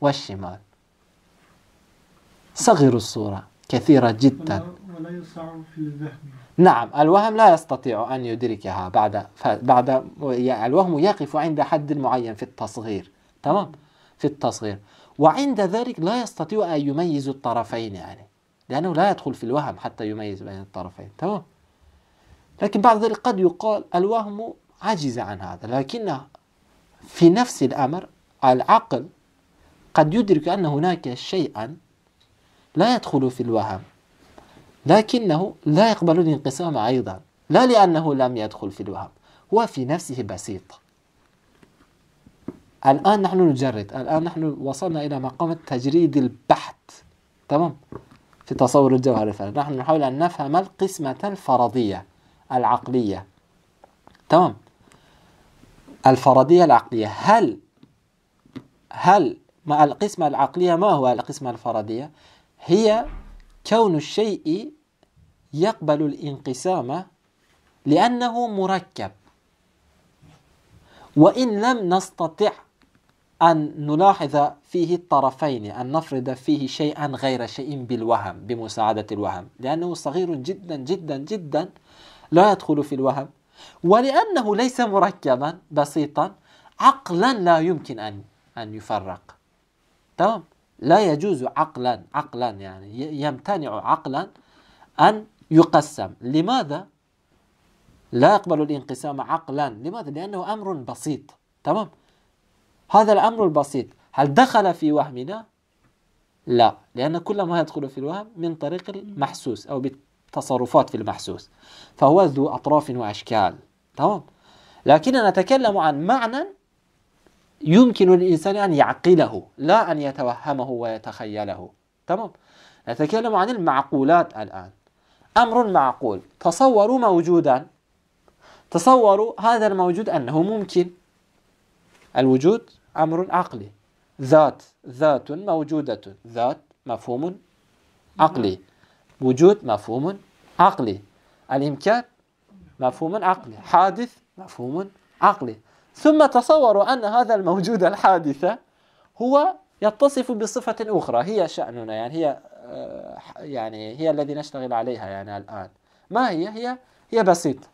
والشمال صغروا الصورة كثيرة جدا ولا يسع في الذهن نعم الوهم لا يستطيع أن يدركها بعد بعد يعني الوهم يقف عند حد معين في التصغير تمام في التصغير وعند ذلك لا يستطيع أن يميز الطرفين يعني لأنه لا يدخل في الوهم حتى يميز بين الطرفين تمام لكن بعد ذلك قد يقال الوهم عجز عن هذا لكن في نفس الأمر العقل قد يدرك أن هناك شيئا لا يدخل في الوهم لكنه لا يقبل الانقسام أيضا لا لأنه لم يدخل في الوهم هو في نفسه بسيط الآن نحن نجرد الآن نحن وصلنا إلى مقام التجريد البحت تمام في تصور الجوهر الفردي نحن نحاول أن نفهم القسمة الفرضية العقلية تمام الفرضية العقلية هل هل مع القسمة العقلية ما هو القسمة الفرضية هي كون الشيء يقبل الانقسام لأنه مركب وإن لم نستطع أن نلاحظ فيه الطرفين أن نفرض فيه شيئا غير شيء بالوهم بمساعدة الوهم لأنه صغير جدا جدا جدا لا يدخل في الوهم ولأنه ليس مركبا بسيطا عقلا لا يمكن أن أن يفرق تمام لا يجوز عقلا عقلا يعني يمتنع عقلا أن يقسم لماذا لا يقبل الانقسام عقلا لماذا لأنه أمر بسيط تمام هذا الأمر البسيط هل دخل في وهمنا؟ لا لأن كل ما يدخل في الوهم من طريق المحسوس أو بالتصرفات في المحسوس فهو ذو أطراف وأشكال تمام لكننا نتكلم عن معنى يمكن للإنسان أن يعقله لا أن يتوهمه ويتخيله تمام نتكلم عن المعقولات الآن أمر معقول تصوروا موجودا تصوروا هذا الموجود أنه ممكن الوجود أمر عقلي ذات ذات موجودة ذات مفهوم عقلي وجود مفهوم عقلي الإمكان مفهوم عقلي حادث مفهوم عقلي ثم تصوروا أن هذا الموجود الحادث هو يتصف بصفة أخرى هي شأننا يعني هي آه، يعني هي الذي نشتغل عليها يعني الآن ما هي هي هي بسيطة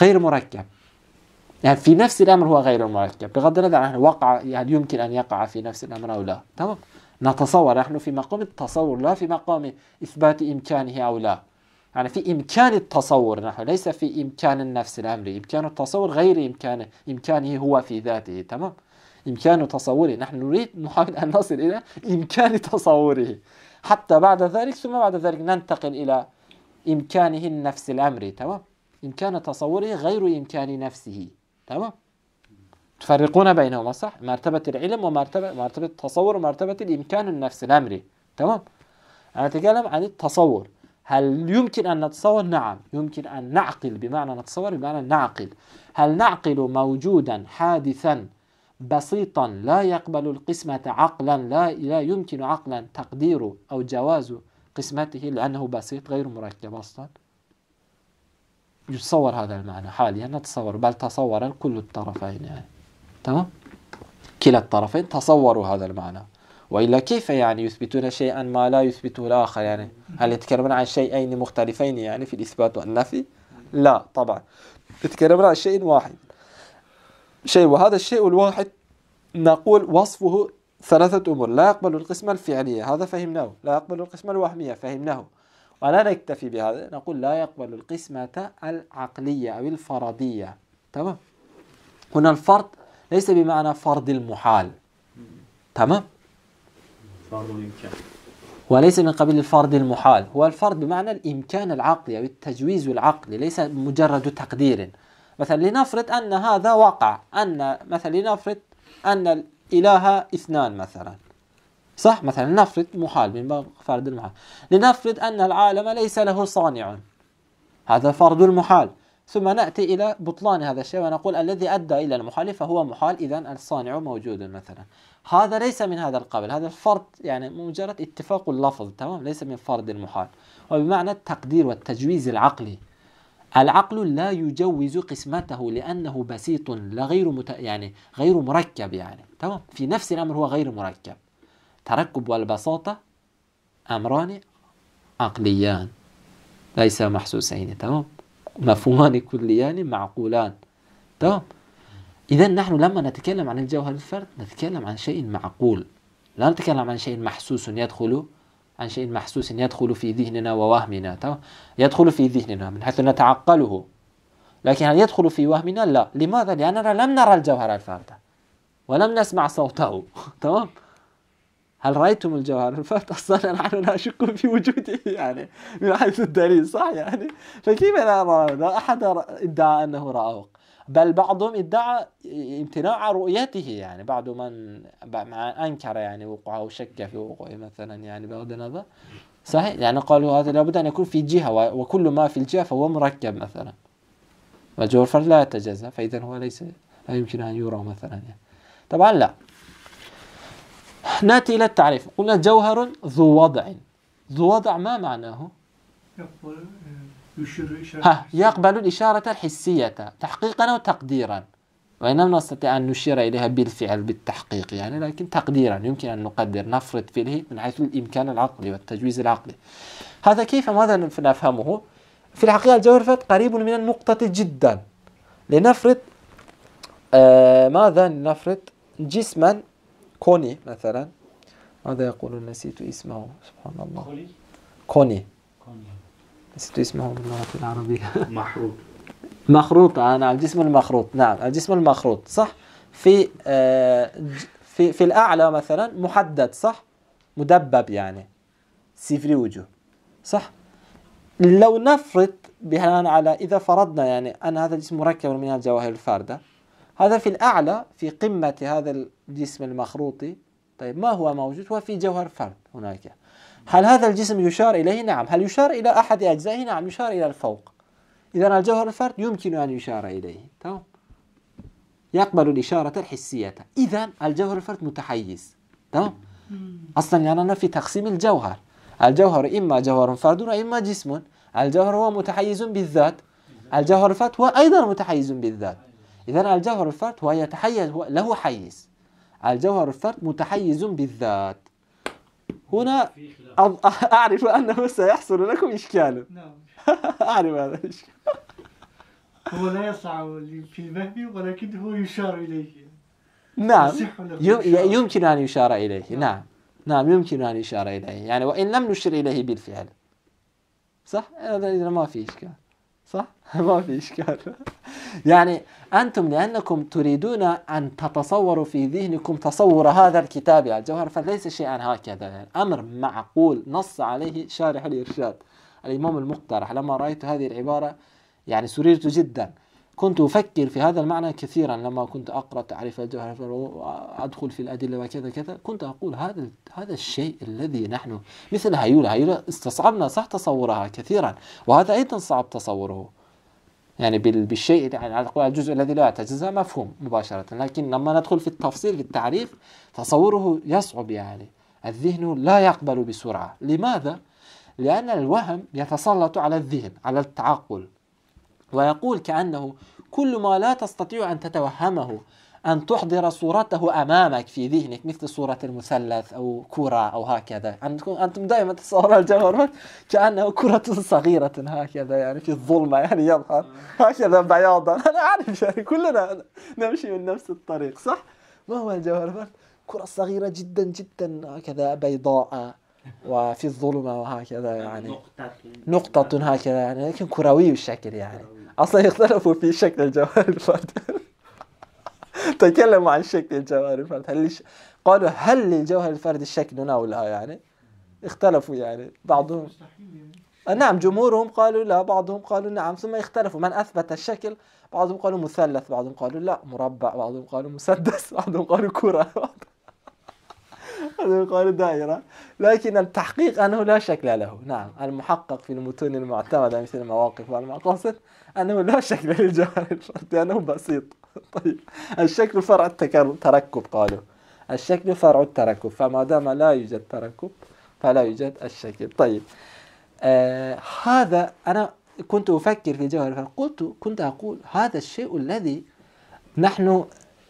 غير مركب يعني في نفس الأمر هو غير مركب بغض النظر عن وقع يعني يمكن أن يقع في نفس الأمر أو لا تمام نتصور نحن في مقام التصور لا في مقام إثبات إمكانه أو لا يعني في إمكان التصور نحن ليس في إمكان النفس الأمر إمكان التصور غير إمكان إمكانه هو في ذاته تمام إمكان تصوره نحن نريد نحاول أن نصل إلى إمكان تصوره حتى بعد ذلك ثم بعد ذلك ننتقل إلى إمكانه النفس الأمر تمام إمكان تصوره غير إمكان نفسه تمام تفرقون بينهما صح مرتبة العلم ومرتبة مرتبة التصور ومرتبة الإمكان النفسي الأمري تمام أنا أتكلم عن التصور هل يمكن أن نتصور؟ نعم يمكن أن نعقل بمعنى نتصور بمعنى نعقل هل نعقل موجودا حادثا بسيطا لا يقبل القسمة عقلا لا, لا يمكن عقلا تقديره أو جواز قسمته لأنه بسيط غير مركب أصلا يتصور هذا المعنى حاليا نتصور بل تصور كل الطرفين يعني تمام كلا الطرفين تصوروا هذا المعنى وإلا كيف يعني يثبتون شيئا ما لا يثبته الآخر يعني هل يتكلمون عن شيئين مختلفين يعني في الإثبات والنفي لا طبعا يتكلمون عن شيء واحد شيء وهذا الشيء الواحد نقول وصفه ثلاثة أمور لا يقبل القسمة الفعلية هذا فهمناه لا يقبل القسمة الوهمية فهمناه ولا نكتفي بهذا نقول لا يقبل القسمة العقلية أو الفرضية تمام هنا الفرض ليس بمعنى فرض المحال تمام فرض الإمكان وليس من قبيل الفرض المحال هو الفرض بمعنى الإمكان العقلي أو التجويز العقلي ليس مجرد تقدير مثلا لنفرض أن هذا وقع أن مثلا لنفرض أن الإله اثنان مثلا صح مثلا نفرض محال يعني من باب فرض المحال لنفرض أن العالم ليس له صانع هذا فرض المحال ثم نأتي إلى بطلان هذا الشيء ونقول الذي أدى إلى المحال فهو محال إذا الصانع موجود مثلا هذا ليس من هذا القبيل هذا الفرض يعني مجرد اتفاق اللفظ تمام ليس من فرض المحال وبمعنى التقدير والتجويز العقلي العقل لا يجوز قسمته لأنه بسيط لا غير مت... يعني غير مركب يعني تمام في نفس الأمر هو غير مركب التركب والبساطة أمران عقليان ليس محسوسين تمام مفهومان كليان معقولان تمام إذا نحن لما نتكلم عن الجوهر الفرد نتكلم عن شيء معقول لا نتكلم عن شيء محسوس يدخل عن شيء محسوس يدخل في ذهننا ووهمنا تمام يدخل في ذهننا من حيث نتعقله لكن هل يدخل في وهمنا لا لماذا لأننا لم نرى الجوهر الفرد ولم نسمع صوته (laughs) تمام هل رأيتم الجوهر الفرد (laughs) أصلا نحن لا أشك في وجوده يعني من حيث الدليل صح يعني فكيف لا أرى لا أحد ادعى أنه راه بل بعضهم ادعى امتناع رؤيته يعني بعض من أنكر يعني وقوعه وشك في وقوعه مثلا يعني بغض النظر صحيح يعني قالوا هذا لابد أن يكون في جهة وكل ما في الجهة فهو مركب مثلا والجوهر الفرد لا يتجزأ فإذا هو ليس لا يمكن أن يرى مثلا يعني. طبعا لا نأتي إلى التعريف قلنا جوهر ذو وضع ذو وضع ما معناه؟ آه، ها يقبل الإشارة الحسية تحقيقا وتقديرا وإنما نستطيع أن نشير إليها بالفعل بالتحقيق يعني لكن تقديرا يمكن أن نقدر نفرض فيه من حيث الإمكان العقلي والتجويز العقلي هذا كيف ماذا نفهمه؟ في الحقيقة الجوهر فات قريب من النقطة جدا لنفرض آه ماذا نفرض جسما كوني مثلا ماذا يقول نسيت اسمه سبحان الله كوني كوني نسيت اسمه باللغة العربية (laughs) محروط مخروط أنا آه، نعم. الجسم المخروط نعم الجسم المخروط صح في آه، في في الأعلى مثلا محدد صح مدبب يعني سيفري وجوه صح لو نفرض بناء على إذا فرضنا يعني أن هذا الجسم مركب من الجواهر الفاردة هذا في الأعلى في قمة هذا الجسم المخروطي طيب ما هو موجود هو في جوهر فرد هناك هل هذا الجسم يشار إليه نعم هل يشار إلى أحد أجزائه نعم يشار إلى الفوق إذا الجوهر الفرد يمكن أن يشار إليه تمام يقبل الإشارة الحسية إذا الجوهر الفرد متحيز تمام أصلا يعني أنا في تقسيم الجوهر الجوهر إما جوهر فرد وإما جسم الجوهر هو متحيز بالذات الجوهر الفرد هو أيضا متحيز بالذات إذا الجوهر الفرد هو يتحيز له حيز الجوهر الفرد متحيز بالذات هنا (laughs) أعرف أنه سيحصل لكم إشكال نعم (laughs) أعرف هذا الإشكال (laughs) هو لا يسعى في الوهم ولكن هو يشار إليه نعم يمكن أن يشار إليه نعم. نعم نعم يمكن أن يشار إليه يعني وإن لم نشر إليه بالفعل صح؟ هذا إذا ما في إشكال صح؟ (laughs) ما في إشكال يعني أنتم لأنكم تريدون أن تتصوروا في ذهنكم تصور هذا الكتاب يا جوهر فليس شيئا هكذا يعني أمر معقول نص عليه شارح الإرشاد الإمام المقترح لما رأيت هذه العبارة يعني سررت جدا كنت أفكر في هذا المعنى كثيرا لما كنت أقرأ تعريف الجوهر وأدخل في الأدلة وكذا كذا كنت أقول هذا هذا الشيء الذي نحن مثل هيولة هيولة استصعبنا صح تصورها كثيرا وهذا أيضا صعب تصوره يعني بالشيء يعني على الجزء الذي لا يعتجزها مفهوم مباشرة لكن لما ندخل في التفصيل في التعريف تصوره يصعب يعني الذهن لا يقبل بسرعة لماذا؟ لأن الوهم يتسلط على الذهن على التعقل ويقول كأنه كل ما لا تستطيع أن تتوهمه أن تحضر صورته أمامك في ذهنك مثل صورة المثلث أو كرة أو هكذا أنتم دائما تصورون الجمهور كأنه كرة صغيرة هكذا يعني في الظلمة يعني يظهر هكذا بياضا (laughs) أنا أعرف يعني كلنا نمشي من نفس الطريق صح؟ ما هو الجوهر كرة صغيرة جدا جدا هكذا بيضاء وفي الظلمة وهكذا يعني نقطة هكذا يعني لكن كروي الشكل يعني اصلا اختلفوا في شكل الجوهر الفرد تكلموا عن شكل الجوهر الفرد هل ش... قالوا هل للجوهر الفرد الشكل لا يعني اختلفوا يعني بعضهم يعني. نعم جمهورهم قالوا لا بعضهم قالوا نعم ثم اختلفوا من أثبت الشكل بعضهم قالوا مثلث بعضهم قالوا لا مربع بعضهم قالوا مسدس (laughs) بعضهم قالوا كرة هذا قول دائرة لكن التحقيق أنه لا شكل له نعم المحقق في المتون المعتمدة مثل المواقف والمقاصد أنه لا شكل للجوهر الفردي أنه بسيط (laughs) طيب الشكل فرع التركب قالوا الشكل فرع التركب فما دام لا يوجد تركب فلا يوجد الشكل طيب آه هذا أنا كنت أفكر في الفردي قلت كنت أقول هذا الشيء الذي نحن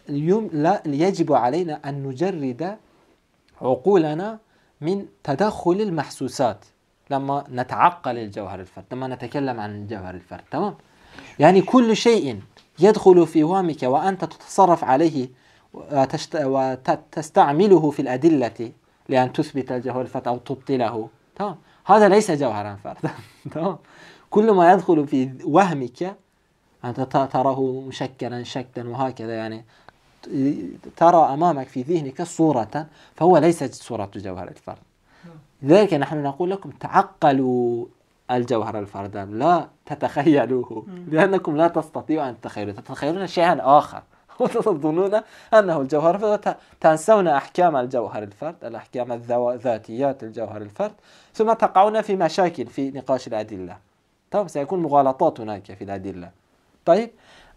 اليوم لا يجب علينا أن نجرد عقولنا من تدخل المحسوسات لما نتعقل الجوهر الفرد لما نتكلم عن الجوهر الفرد تمام يعني كل شيء يدخل في وهمك وأنت تتصرف عليه وتستعمله في الأدلة لأن تثبت الجوهر الفرد أو تبطله تمام هذا ليس جوهرا فردا (laughs) تمام كل ما يدخل في وهمك أنت تراه مشكلا شكلا وهكذا يعني ترى أمامك في ذهنك صورة فهو ليس صورة جوهر الفرد لذلك نحن نقول لكم تعقلوا الجوهر الفردان لا تتخيلوه لأنكم لا تستطيعوا أن تتخيلوا تتخيلون شيئا آخر (laughs) وتظنون أنه الجوهر تنسون أحكام الجوهر الفرد الأحكام الذاتيات الجوهر الفرد ثم تقعون في مشاكل في نقاش الأدلة طيب سيكون مغالطات هناك في الأدلة طيب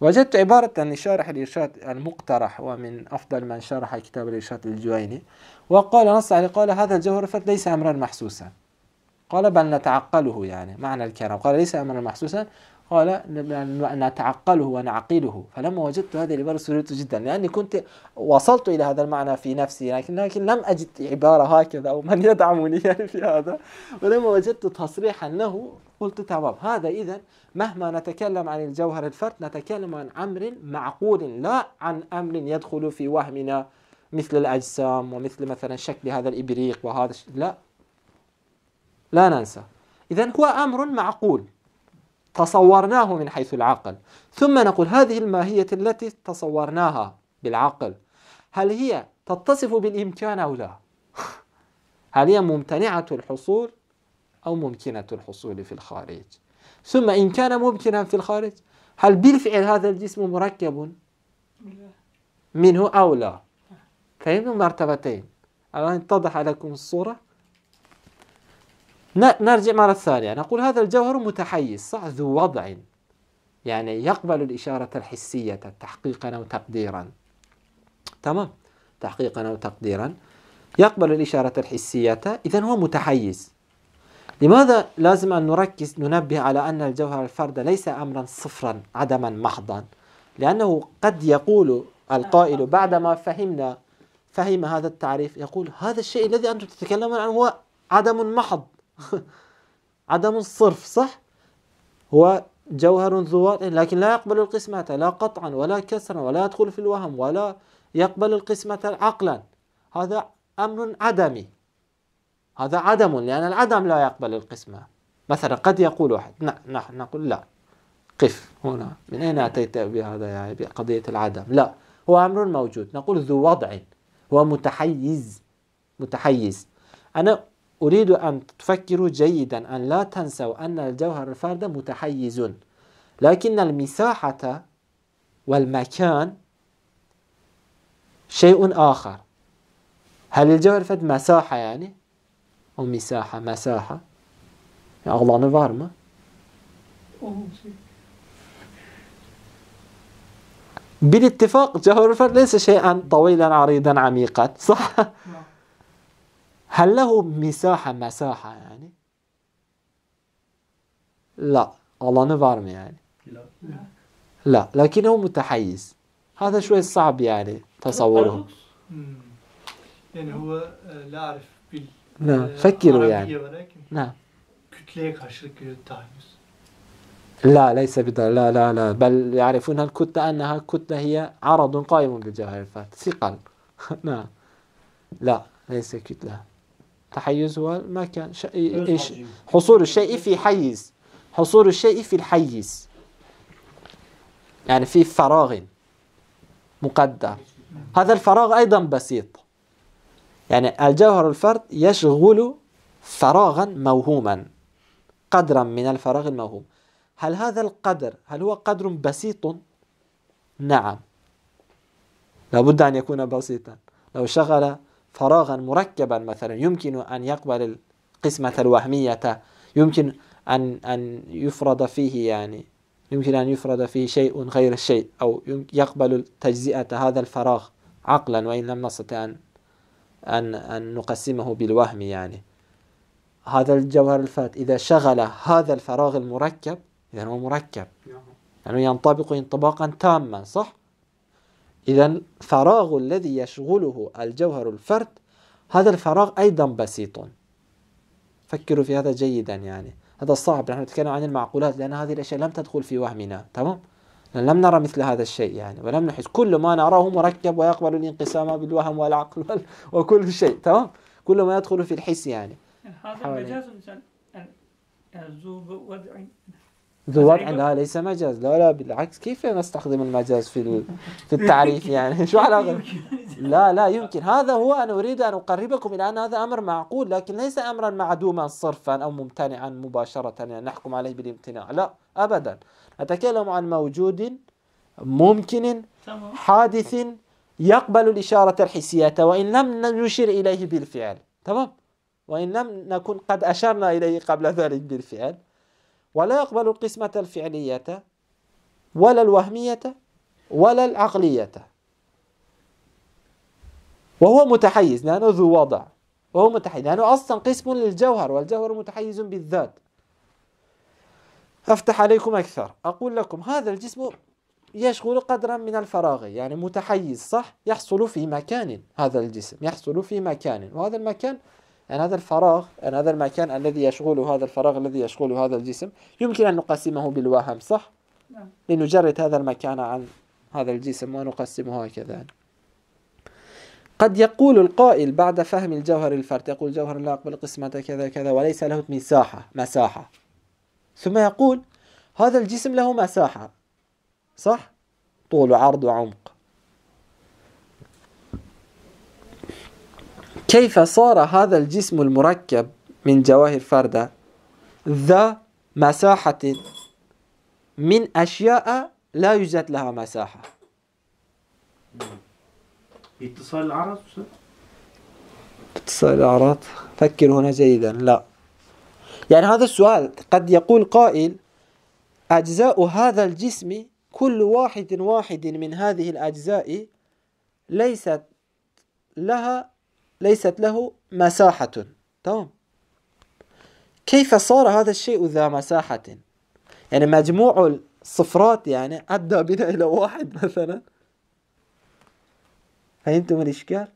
وجدت عبارة عن شارح الإرشاد المقترح ومن أفضل من شرح كتاب الإرشاد الجويني وقال نص عليه قال هذا الجوهر الفت ليس أمرا محسوسا قال بل نتعقله يعني معنى الكلام قال ليس أمرا محسوسا قال نتعقله ونعقله فلما وجدت هذه العبارة سررت جدا لأني كنت وصلت إلى هذا المعنى في نفسي لكن, لكن لم أجد عبارة هكذا أو من يدعمني (laughs) يعني في هذا ولما وجدت تصريحا له قلت تمام هذا إذا مهما نتكلم عن الجوهر الفرد نتكلم عن أمر معقول لا عن أمر يدخل في وهمنا مثل الأجسام ومثل مثلا شكل هذا الإبريق وهذا لا لا ننسى إذا هو أمر معقول تصورناه من حيث العقل ثم نقول هذه الماهية التي تصورناها بالعقل هل هي تتصف بالإمكان أو لا (laughs) هل هي ممتنعة الحصول أو ممكنة الحصول في الخارج ثم إن كان ممكنا في الخارج هل بالفعل هذا الجسم مركب منه أو لا فهمتم مرتبتين الآن اتضح لكم الصورة نرجع مرة ثانية نقول هذا الجوهر متحيز صح ذو وضع يعني يقبل الإشارة الحسية تحقيقا أو تقديرا تمام تحقيقا أو تقديرا يقبل الإشارة الحسية إذا هو متحيز لماذا لازم أن نركز ننبه على أن الجوهر الفرد ليس أمرا صفرا عدما محضا لأنه قد يقول القائل بعدما فهمنا فهم هذا التعريف يقول هذا الشيء الذي أنتم تتكلمون عنه هو عدم محض (laughs) عدم الصرف صح هو جوهر ذو لكن لا يقبل القسمة لا قطعا ولا كسرا ولا يدخل في الوهم ولا يقبل القسمة عقلا هذا أمر عدمي هذا عدم لأن العدم لا يقبل القسمة مثلا قد يقول واحد نحن نقول لا قف هنا من أين أتيت بهذا يعني بقضية العدم لا هو أمر موجود نقول ذو وضع هو متحيز متحيز أنا أريد أن تفكروا جيدا أن لا تنسوا أن الجوهر الفرد متحيز لكن المساحة والمكان شيء آخر هل الجوهر الفرد مساحة يعني؟ أو مساحة مساحة الله Allah'ını بالاتفاق جوهر الفرد ليس شيئا طويلا عريضا عميقا صح؟ نعم. هل له مساحة مساحة يعني؟ لا الله var mı يعني؟ لا لكنه متحيز هذا شوي صعب يعني تصوره يعني هو آه، لا أعرف آه، يعني. نعم فكروا يعني نعم لا ليس بدل لا لا لا بل يعرفون الكتلة أنها كتلة هي عرض قائم بالجوهر الفات ثقل (laughs) نعم لا ليس كتلة تحيز هو المكان حصول الشيء في حيز حصول الشيء في الحيز يعني في فراغ مقدر هذا الفراغ أيضا بسيط يعني الجوهر الفرد يشغل فراغا موهوما قدرا من الفراغ الموهوم هل هذا القدر هل هو قدر بسيط نعم لابد أن يكون بسيطا لو شغل فراغا مركبا مثلا يمكن أن يقبل القسمة الوهمية يمكن أن أن يفرض فيه يعني يمكن أن يفرض فيه شيء غير الشيء أو يقبل تجزئة هذا الفراغ عقلا وإن لم نستطع أن أن أن نقسمه بالوهم يعني هذا الجوهر الفات إذا شغل هذا الفراغ المركب إذا هو مركب نعم. لأنه يعني ينطبق انطباقا تاما صح؟ إذا فراغ الذي يشغله الجوهر الفرد هذا الفراغ أيضا بسيط فكروا في هذا جيدا يعني هذا صعب نحن نتكلم عن المعقولات لأن هذه الأشياء لم تدخل في وهمنا تمام لم نرى مثل هذا الشيء يعني ولم نحس كل ما نراه مركب ويقبل الانقسام بالوهم والعقل وال... (laughs) وكل شيء تمام كل ما يدخل في الحس يعني هذا مجاز الزوب يعني وضعي ذوات عندها ليس مجاز لا لا بالعكس كيف نستخدم المجاز في في التعريف يعني (laughs) شو علاقة لا لا يمكن هذا هو أنا أريد أن أقربكم إلى أن هذا أمر معقول لكن ليس أمرا معدوما صرفا أو ممتنعا مباشرة يعني نحكم عليه بالامتناع لا أبدا أتكلم عن موجود ممكن حادث يقبل الإشارة الحسية وإن لم نشر إليه بالفعل تمام وإن لم نكن قد أشرنا إليه قبل ذلك بالفعل ولا يقبل القسمة الفعلية ولا الوهمية ولا العقلية وهو متحيز لأنه ذو وضع وهو متحيز لأنه أصلا قسم للجوهر والجوهر متحيز بالذات أفتح عليكم أكثر أقول لكم هذا الجسم يشغل قدرا من الفراغ يعني متحيز صح يحصل في مكان هذا الجسم يحصل في مكان وهذا المكان يعني هذا الفراغ يعني هذا المكان الذي يشغله هذا الفراغ الذي يشغله هذا الجسم يمكن أن نقسمه بالوهم صح؟ نعم لنجرد هذا المكان عن هذا الجسم ونقسمه هكذا قد يقول القائل بعد فهم الجوهر الفرد يقول جوهر لا أقبل قسمة كذا كذا وليس له مساحة مساحة ثم يقول هذا الجسم له مساحة صح؟ طول وعرض وعمق كيف صار هذا الجسم المركب من جواهر فردة ذا مساحة من أشياء لا يوجد لها مساحة اتصال الأعراض اتصال الأعراض فكر هنا جيدا لا يعني هذا السؤال قد يقول قائل أجزاء هذا الجسم كل واحد واحد من هذه الأجزاء ليست لها ليست له مساحة تمام كيف صار هذا الشيء ذا مساحة يعني مجموع الصفرات يعني عدى بنا إلى واحد مثلا فهمتم الإشكال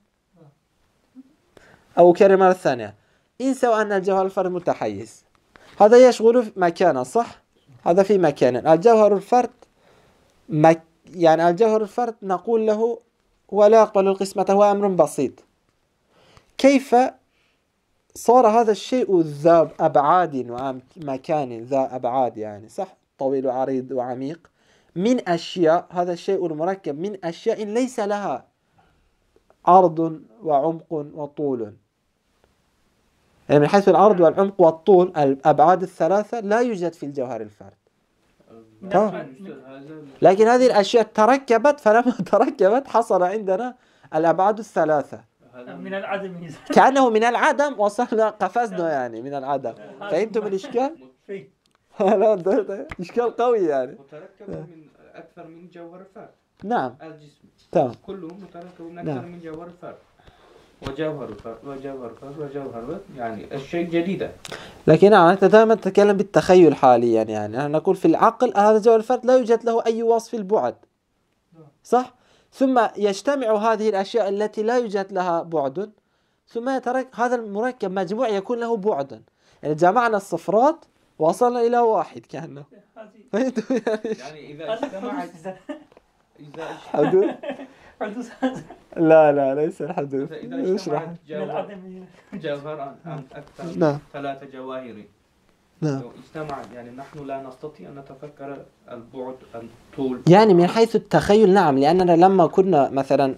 أو كلمة مرة ثانية انسوا أن الجوهر الفرد متحيز هذا يشغل مكانا صح هذا في مكان الجوهر الفرد مك... يعني الجوهر الفرد نقول له ولا يقبل القسمة هو أمر بسيط كيف صار هذا الشيء ذا أبعاد ومكان ذا أبعاد يعني صح طويل وعريض وعميق من أشياء هذا الشيء المركب من أشياء ليس لها عرض وعمق وطول يعني من حيث العرض والعمق والطول الأبعاد الثلاثة لا يوجد في الجوهر الفرد لكن هذه الأشياء تركبت فلما (laughs) تركبت حصل عندنا الأبعاد الثلاثة من العدم كأنه من العدم وصلنا قفزنا نعم. يعني من العدم فهمتم الإشكال؟ لا إشكال قوي يعني متركب نعم. من أكثر من جوهر فرد نعم الجسم تمام كله متركب من نعم. أكثر من جوهر فرد وجوهر فرد وجوهر فرد وجوهر يعني الشيء جديدة لكن أنت دائما تتكلم بالتخيل حاليا يعني نحن نقول في العقل هذا جوهر الفرد لا يوجد له أي وصف البعد صح؟ ثم يجتمع هذه الأشياء التي لا يوجد لها بعد ثم يترك هذا المركب مجموع يكون له بعد يعني جمعنا الصفرات وصلنا إلى واحد كأنه يعني إذا اجتمعت إذا اجتمعت حدوث لا لا ليس الحدوث إذا اجتمعت جوهران أكثر نعم. ثلاثة جواهر نعم اجتمع يعني نحن لا نستطيع أن نتفكر البعد الطول يعني من حيث التخيل نعم لأننا لما كنا مثلا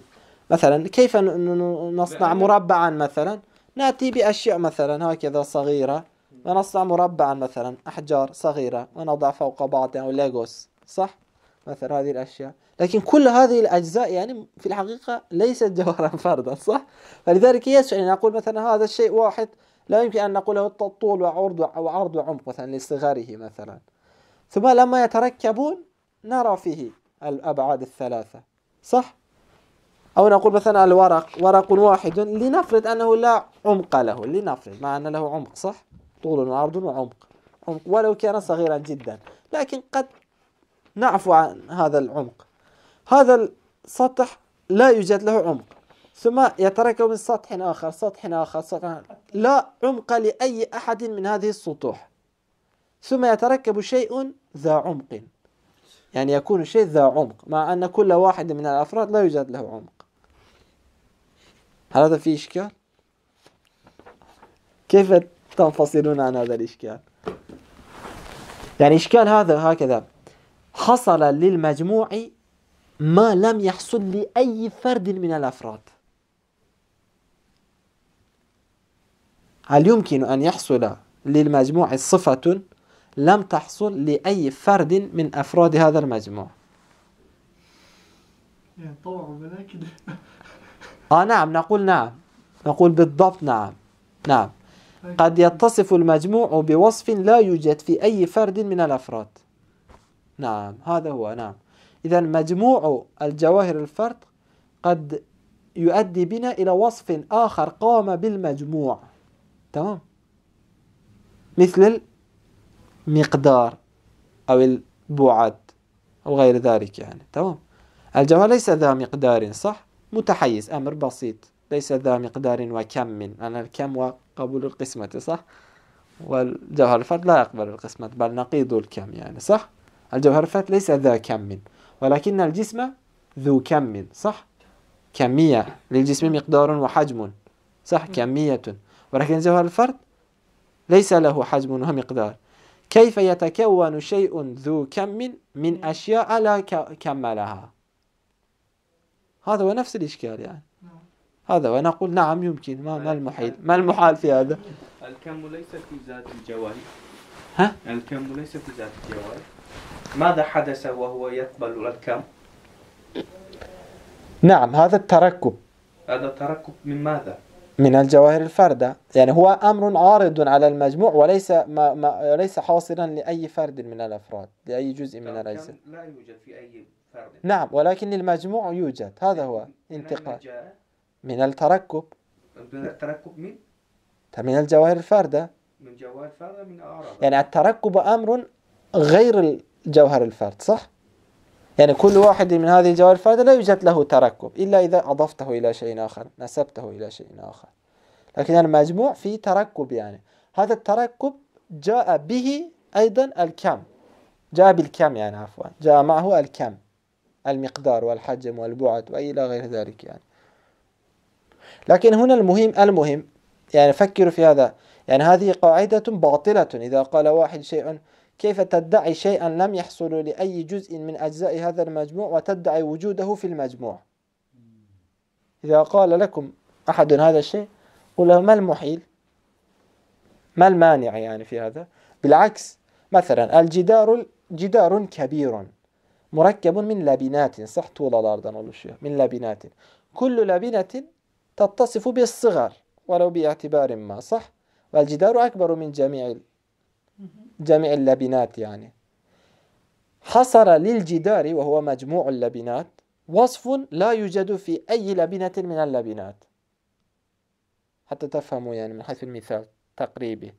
مثلا كيف نصنع مربعا مثلا نأتي بأشياء مثلا هكذا صغيرة ونصنع مربعا مثلا أحجار صغيرة ونضع فوق بعضها أو يعني ليجوس صح؟ مثلا هذه الأشياء لكن كل هذه الأجزاء يعني في الحقيقة ليست جوهرا فردا صح؟ فلذلك يسعى أن أقول مثلا هذا الشيء واحد لا يمكن أن نقول طول وعرض وعرض وعمق مثلا لصغره مثلا ثم لما يتركبون نرى فيه الأبعاد الثلاثة صح؟ أو نقول مثلا الورق ورق واحد لنفرض أنه لا عمق له لنفرض مع أن له عمق صح؟ طول وعرض وعمق عمق ولو كان صغيرا جدا لكن قد نعفو عن هذا العمق هذا السطح لا يوجد له عمق ثم يتركه من سطح آخر سطح آخر سطح آخر لا عمق لأي أحد من هذه السطوح ثم يتركب شيء ذا عمق يعني يكون شيء ذا عمق مع أن كل واحد من الأفراد لا يوجد له عمق هل هذا فيه إشكال؟ كيف تنفصلون عن هذا الإشكال؟ يعني إشكال هذا هكذا حصل للمجموع ما لم يحصل لأي فرد من الأفراد هل يمكن أن يحصل للمجموع صفة لم تحصل لأي فرد من أفراد هذا المجموع يعني طبعا آه نعم نقول نعم نقول بالضبط نعم نعم قد يتصف المجموع بوصف لا يوجد في أي فرد من الأفراد نعم هذا هو نعم إذا مجموع الجواهر الفرد قد يؤدي بنا إلى وصف آخر قام بالمجموع تمام مثل المقدار أو البعد أو غير ذلك يعني تمام الجوهر ليس ذا مقدار صح متحيز أمر بسيط ليس ذا مقدار وكم من أنا الكم وقبول القسمة صح والجوهر الفرد لا يقبل القسمة بل نقيض الكم يعني صح الجوهر الفرد ليس ذا كم من ولكن الجسم ذو كم من صح كمية للجسم مقدار وحجم صح كمية ولكن جوهر الفرد ليس له حجم ومقدار كيف يتكون شيء ذو كم من أشياء لا كم لها هذا هو نفس الإشكال يعني نعم. هذا وأنا أقول نعم يمكن ما, ما المحيط ما المحال في هذا الكم ليس في ذات الجواهر ها؟ الكم ليس في ذات الجواهر ماذا حدث وهو يقبل الكم نعم هذا التركب هذا تركب من ماذا من الجواهر الفردة يعني هو أمر عارض على المجموع وليس ما ما ليس حاصلا لأي فرد من الأفراد لأي جزء من الأجزاء لا يوجد في أي فرد نعم ولكن المجموع يوجد هذا هو انتقال من التركب من التركب من؟ من الجواهر الفردة من جواهر الفردة من أعراض يعني التركب أمر غير الجوهر الفرد صح؟ يعني كل واحد من هذه الجوانب الفردة لا يوجد له تركب إلا إذا أضفته إلى شيء آخر نسبته إلى شيء آخر لكن المجموع فيه تركب يعني هذا التركب جاء به أيضا الكم جاء بالكم يعني عفوا جاء معه الكم المقدار والحجم والبعد وإلى غير ذلك يعني لكن هنا المهم المهم يعني فكروا في هذا يعني هذه قاعدة باطلة إذا قال واحد شيء كيف تدعي شيئا لم يحصل لأي جزء من أجزاء هذا المجموع وتدعي وجوده في المجموع إذا قال لكم أحد هذا الشيء قل له ما المحيل ما المانع يعني في هذا بالعكس مثلا الجدار جدار كبير مركب من لبنات صح طول الأرض من لبنات كل لبنة تتصف بالصغر ولو باعتبار ما صح والجدار أكبر من جميع جميع اللبنات يعني حصر للجدار وهو مجموع اللبنات وصف لا يوجد في أي لبنة من اللبنات حتى تفهموا يعني من حيث المثال تقريبي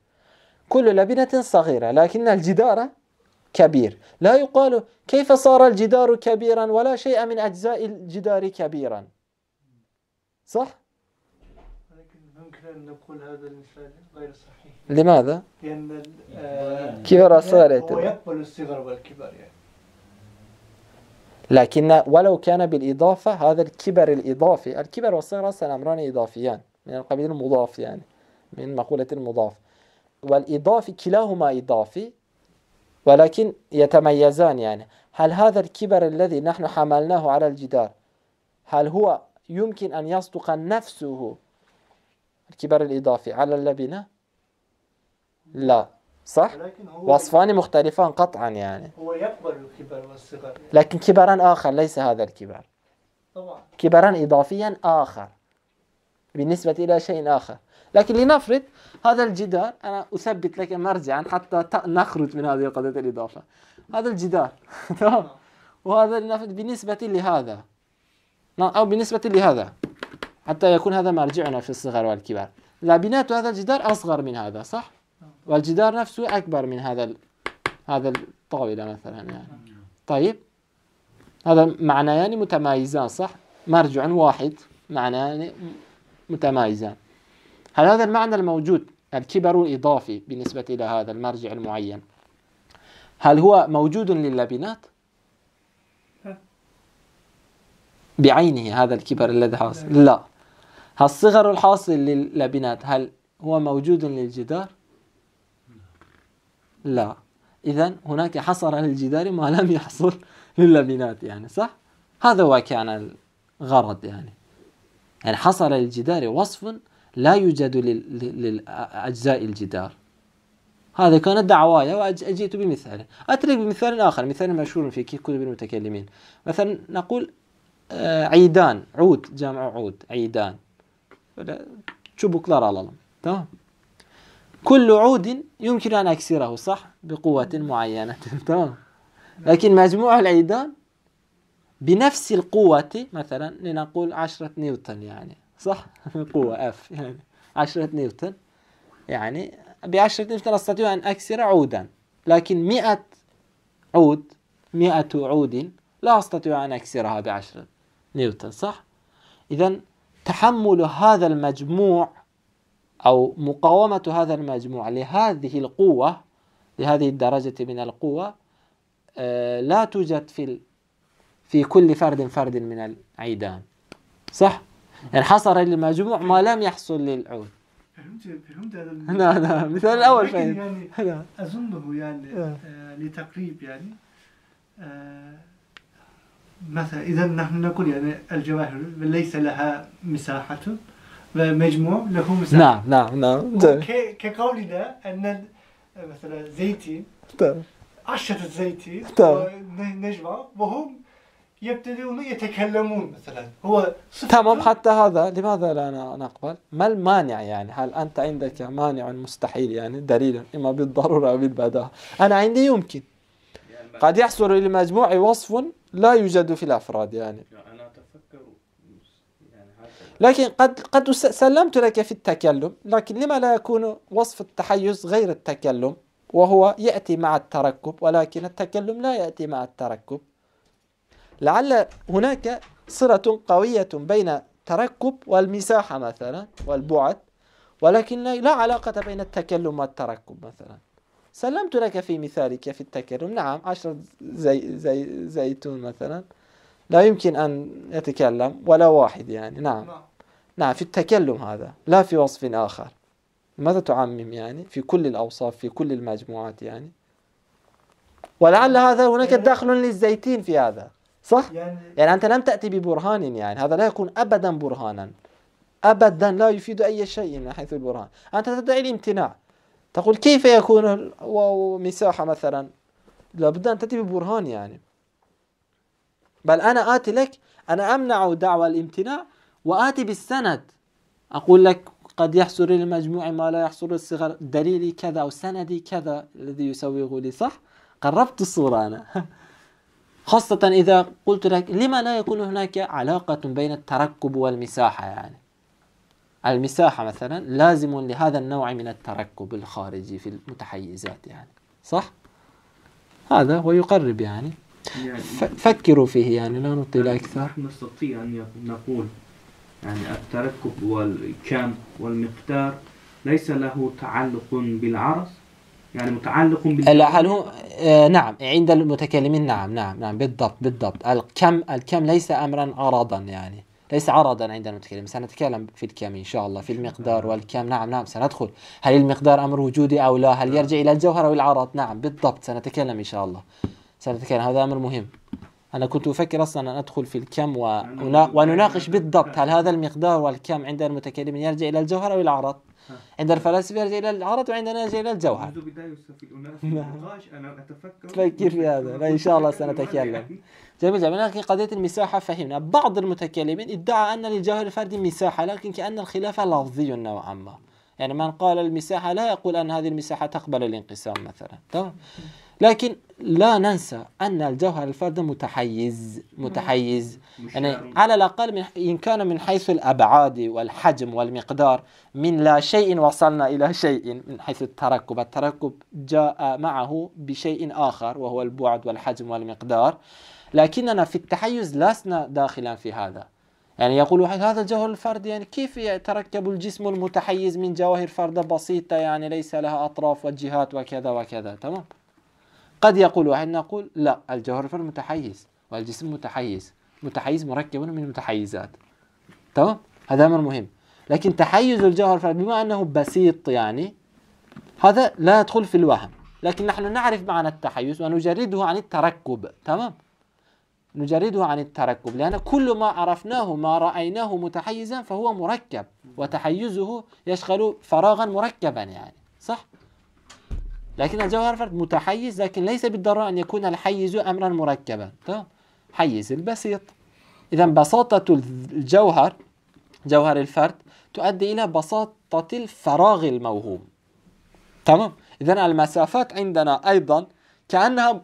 كل لبنة صغيرة لكن الجدار كبير لا يقال كيف صار الجدار كبيرا ولا شيء من أجزاء الجدار كبيرا صح؟ أن نقول هذا المثال غير صحيح لماذا؟ لأن آه، كبر الصغار هو يقبل الصغر والكبر يعني لكن ولو كان بالإضافة هذا الكبر الإضافي الكبر والصغر أصلا أمران إضافيان من القبيل المضاف يعني من مقولة المضاف والإضافي كلاهما إضافي ولكن يتميزان يعني هل هذا الكبر الذي نحن حملناه على الجدار هل هو يمكن أن يصدق نفسه الكبر الإضافي على اللبنة لا صح وصفان مختلفان قطعا يعني هو يقبل الكبر والصغر لكن كبرا آخر ليس هذا الكبر طبعا كبرا إضافيا آخر بالنسبة إلى شيء آخر لكن لنفرض هذا الجدار أنا أثبت لك مرجعا حتى نخرج من هذه القضية الإضافة هذا الجدار (laughs) تمام وهذا لنفرض بالنسبة لهذا أو بالنسبة لهذا حتى يكون هذا مرجعنا في الصغر والكبار لابنات هذا الجدار أصغر من هذا صح؟ والجدار نفسه أكبر من هذا ال... هذا الطاولة مثلا يعني طيب هذا معنيان متمايزان صح؟ مرجع واحد يعني متمايزان هل هذا المعنى الموجود الكبر الإضافي بالنسبة إلى هذا المرجع المعين هل هو موجود للبنات؟ بعينه هذا الكبر الذي حاصل لا هالصغر الحاصل للبنات هل هو موجود للجدار؟ لا إذا هناك حصر للجدار ما لم يحصل للبنات يعني صح؟ هذا هو كان الغرض يعني يعني حصر للجدار وصف لا يوجد لأجزاء الجدار هذا كانت دعواي وأجيت بمثال أترك بمثال آخر مثال مشهور في كتب المتكلمين مثلا نقول آه، عيدان عود جمع عود عيدان Böyle çubuklar alalım. Tamam Kullu udin yumkinu an eksirahu sah bi kuvvetin muayyenetin. (laughs) Tamam Lakin mecmu'ul idan بنفس القوة مثلا لنقول عشرة نيوتن يعني صح؟ قوة اف يعني عشرة نيوتن يعني بعشرة نيوتن أستطيع أن أكسر عودا لكن مئة عود مئة عود لا أستطيع أن أكسرها بعشرة نيوتن صح؟ إذا تحمل هذا المجموع أو مقاومة هذا المجموع لهذه القوة لهذه الدرجة من القوة آه، لا توجد في في كل فرد فرد من العيدان صح؟ يعني حصل للمجموع ما لم يحصل للعود فهمت فهمت هذا لا لا مثال الأول فهمت يعني أظنه يعني آه. آه، لتقريب يعني مثلا إذا نحن نقول يعني الجواهر ليس لها مساحة ومجموع له مساحة نعم نعم نعم طيب. كقولنا أن مثلا زيتي طيب. عشرة زيتي طيب. نجمع وهم يبتدئون يتكلمون مثلا هو تمام حتى هذا لماذا لا نقبل؟ ما المانع يعني؟ هل أنت عندك مانع مستحيل يعني دليل إما بالضرورة أو بالبداهة؟ أنا عندي يمكن قد يحصل للمجموع وصف لا يوجد في الأفراد يعني أنا أتفكر يعني لكن قد قد سلمت لك في التكلم لكن لما لا يكون وصف التحيز غير التكلم وهو يأتي مع التركب ولكن التكلم لا يأتي مع التركب لعل هناك صلة قوية بين التركب والمساحة مثلا والبعد ولكن لا علاقة بين التكلم والتركب مثلا سلمت لك في مثالك في التكلم نعم عشرة زي زي زيتون مثلا لا يمكن أن يتكلم ولا واحد يعني نعم. نعم نعم في التكلم هذا لا في وصف آخر ماذا تعمم يعني في كل الأوصاف في كل المجموعات يعني ولعل هذا هناك يعني دخل للزيتين في هذا صح؟ يعني, يعني أنت لم تأتي ببرهان يعني هذا لا يكون أبدا برهانا أبدا لا يفيد أي شيء من حيث البرهان أنت تدعي الامتناع تقول كيف يكون مساحة مثلا لابد أن تأتي ببرهان يعني بل أنا آتي لك أنا أمنع دعوى الامتناع وآتي بالسند أقول لك قد يحصل للمجموع ما لا يحصل للصغر دليلي كذا أو سندي كذا الذي يسوغ لي صح قربت الصورة أنا (laughs) خاصة إذا قلت لك لما لا يكون هناك علاقة بين التركب والمساحة يعني المساحة مثلا لازم لهذا النوع من التركب الخارجي في المتحيزات يعني صح؟ هذا هو يقرب يعني, يعني فكروا فيه يعني لا نطيل يعني أكثر نستطيع أن نقول يعني التركب والكم والمقدار ليس له تعلق بالعرض يعني متعلق بال هل هو آه، نعم عند المتكلمين نعم نعم نعم بالضبط بالضبط الكم الكم ليس امرا عرضا يعني ليس عرضا عندنا نتكلم سنتكلم في الكم إن شاء الله في المقدار والكم نعم نعم سندخل هل المقدار أمر وجودي أو لا هل يرجع إلى الجوهر أو العرض نعم بالضبط سنتكلم إن شاء الله سنتكلم هذا أمر مهم أنا كنت أفكر أصلا أن أدخل في الكم ونناقش بالضبط هل هذا المقدار والكم عند المتكلم يرجع إلى الجوهر أو العرض عند الفلاسفة يرجع إلى العرض وعندنا يرجع إلى الجوهر منذ بداية استاذ أنا أتفكر تفكر في هذا إن شاء الله سنتكلم جميل جميل لكن قضية المساحة فهمنا بعض المتكلمين ادعى أن للجوهر الفردي مساحة لكن كأن الخلاف لفظي نوعا ما يعني من قال المساحة لا يقول أن هذه المساحة تقبل الانقسام مثلا تمام لكن لا ننسى أن الجوهر الفردي متحيز متحيز يعني على الأقل من إن كان من حيث الأبعاد والحجم والمقدار من لا شيء وصلنا إلى شيء من حيث التركب التركب جاء معه بشيء آخر وهو البعد والحجم والمقدار لكننا في التحيز لسنا داخلا في هذا يعني يقول واحد هذا الجوهر الفرد يعني كيف يتركب الجسم المتحيز من جواهر فردة بسيطة يعني ليس لها أطراف وجهات وكذا وكذا تمام قد يقول واحد نقول لا الجوهر الفرد متحيز والجسم متحيز متحيز مركب من متحيزات تمام هذا أمر مهم لكن تحيز الجوهر الفرد بما أنه بسيط يعني هذا لا يدخل في الوهم لكن نحن نعرف معنى التحيز ونجرده عن التركب تمام نجرده عن التركب لأن كل ما عرفناه ما رأيناه متحيزا فهو مركب وتحيزه يشغل فراغا مركبا يعني صح؟ لكن الجوهر فرد متحيز لكن ليس بالضرورة أن يكون الحيز أمرا مركبا تمام؟ حيز البسيط إذا بساطة الجوهر جوهر الفرد تؤدي إلى بساطة الفراغ الموهوم تمام؟ إذا المسافات عندنا أيضا كأنها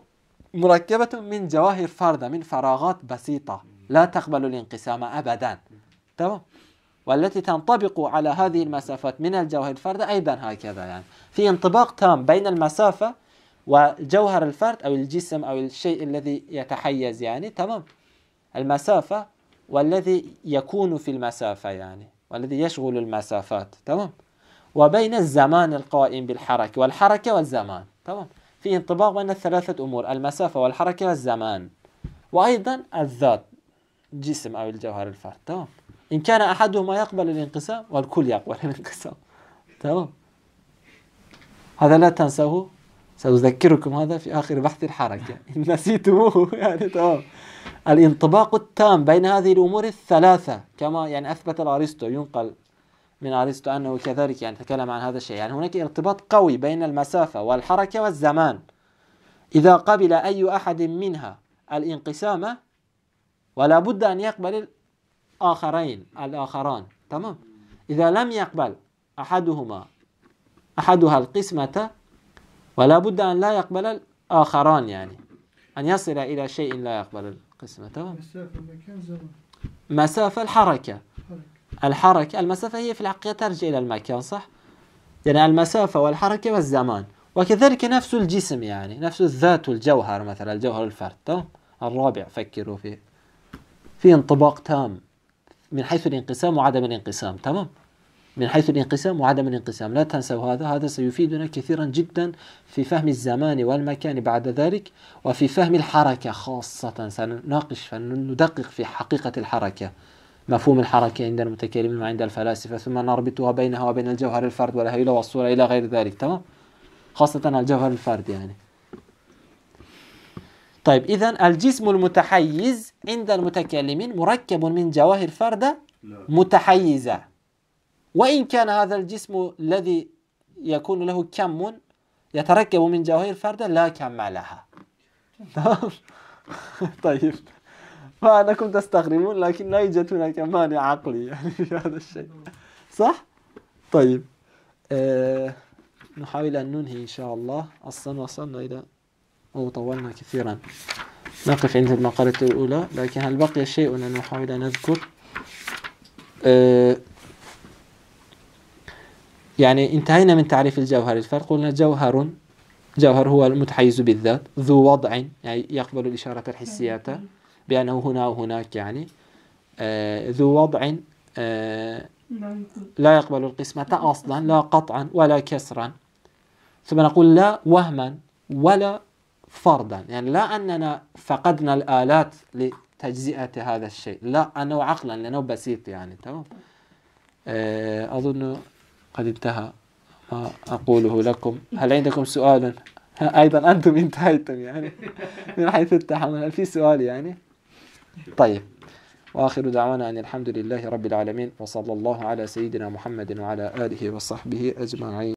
مركبة من جواهر فردة من فراغات بسيطة لا تقبل الانقسام أبدا تمام والتي تنطبق على هذه المسافات من الجوهر الفرد أيضا هكذا يعني في انطباق تام بين المسافة وجوهر الفرد أو الجسم أو الشيء الذي يتحيز يعني تمام المسافة والذي يكون في المسافة يعني والذي يشغل المسافات تمام وبين الزمان القائم بالحركة والحركة والزمان تمام في انطباق بين الثلاثة أمور المسافة والحركة والزمان وأيضا الذات الجسم أو الجوهر الفرد تمام إن كان أحدهما يقبل الانقسام والكل يقبل الانقسام تمام هذا لا تنسوه سأذكركم هذا في آخر بحث الحركة (laughs) إن نسيتموه يعني تمام الانطباق التام بين هذه الأمور الثلاثة كما يعني أثبت الأرسطو ينقل من أرسطو أنه كذلك يعني تكلم عن هذا الشيء يعني هناك ارتباط قوي بين المسافة والحركة والزمان إذا قبل أي أحد منها الانقسام ولا بد أن يقبل الآخرين الآخران تمام إذا لم يقبل أحدهما أحدها القسمة ولا بد أن لا يقبل الآخران يعني أن يصل إلى شيء لا يقبل القسمة تمام مسافة المكان زمان مسافة الحركة الحركة المسافة هي في الحقيقة ترجع إلى المكان صح؟ يعني المسافة والحركة والزمان وكذلك نفس الجسم يعني نفس الذات والجوهر مثلا الجوهر الفرد تمام؟ الرابع فكروا فيه في انطباق تام من حيث الانقسام وعدم الانقسام تمام؟ من حيث الانقسام وعدم الانقسام لا تنسوا هذا هذا سيفيدنا كثيرا جدا في فهم الزمان والمكان بعد ذلك وفي فهم الحركة خاصة سنناقش فندقق في حقيقة الحركة مفهوم الحركة عند المتكلمين وعند الفلاسفة ثم نربطها بينها وبين الجوهر الفرد والهيلة والصورة إلى غير ذلك تمام خاصة الجوهر الفرد يعني طيب إذا الجسم المتحيز عند المتكلمين مركب من جواهر فردة نعم. متحيزة وإن كان هذا الجسم الذي يكون له كم يتركب من جواهر فردة لا كم لها تمام (laughs) طيب فأنكم تستغربون لكن لا يوجد هناك مانع عقلي (laughs) يعني في هذا الشيء صح؟ طيب أه نحاول أن ننهي إن شاء الله أصلا وصلنا إلى أو طولنا كثيرا نقف عند المقالة الأولى لكن هل بقي شيء أن نحاول أن نذكر آه، يعني انتهينا من تعريف الجوهر الفرق قلنا جوهر جوهر هو المتحيز بالذات ذو وضع يعني يقبل الإشارة الحسية بأنه هنا وهناك يعني آه، ذو وضع آه، لا يقبل القسمة أصلا لا قطعا ولا كسرا ثم نقول لا وهما ولا فرضا يعني لا أننا فقدنا الآلات لتجزئة هذا الشيء لا أنه عقلا لأنه بسيط يعني تمام آه، أظن قد انتهى ما أقوله لكم هل عندكم سؤال (laughs) أيضا أنتم انتهيتم يعني من حيث التحمل هل في سؤال يعني طيب وآخر دعوانا أن الحمد لله رب العالمين وصلى الله على سيدنا محمد وعلى آله وصحبه أجمعين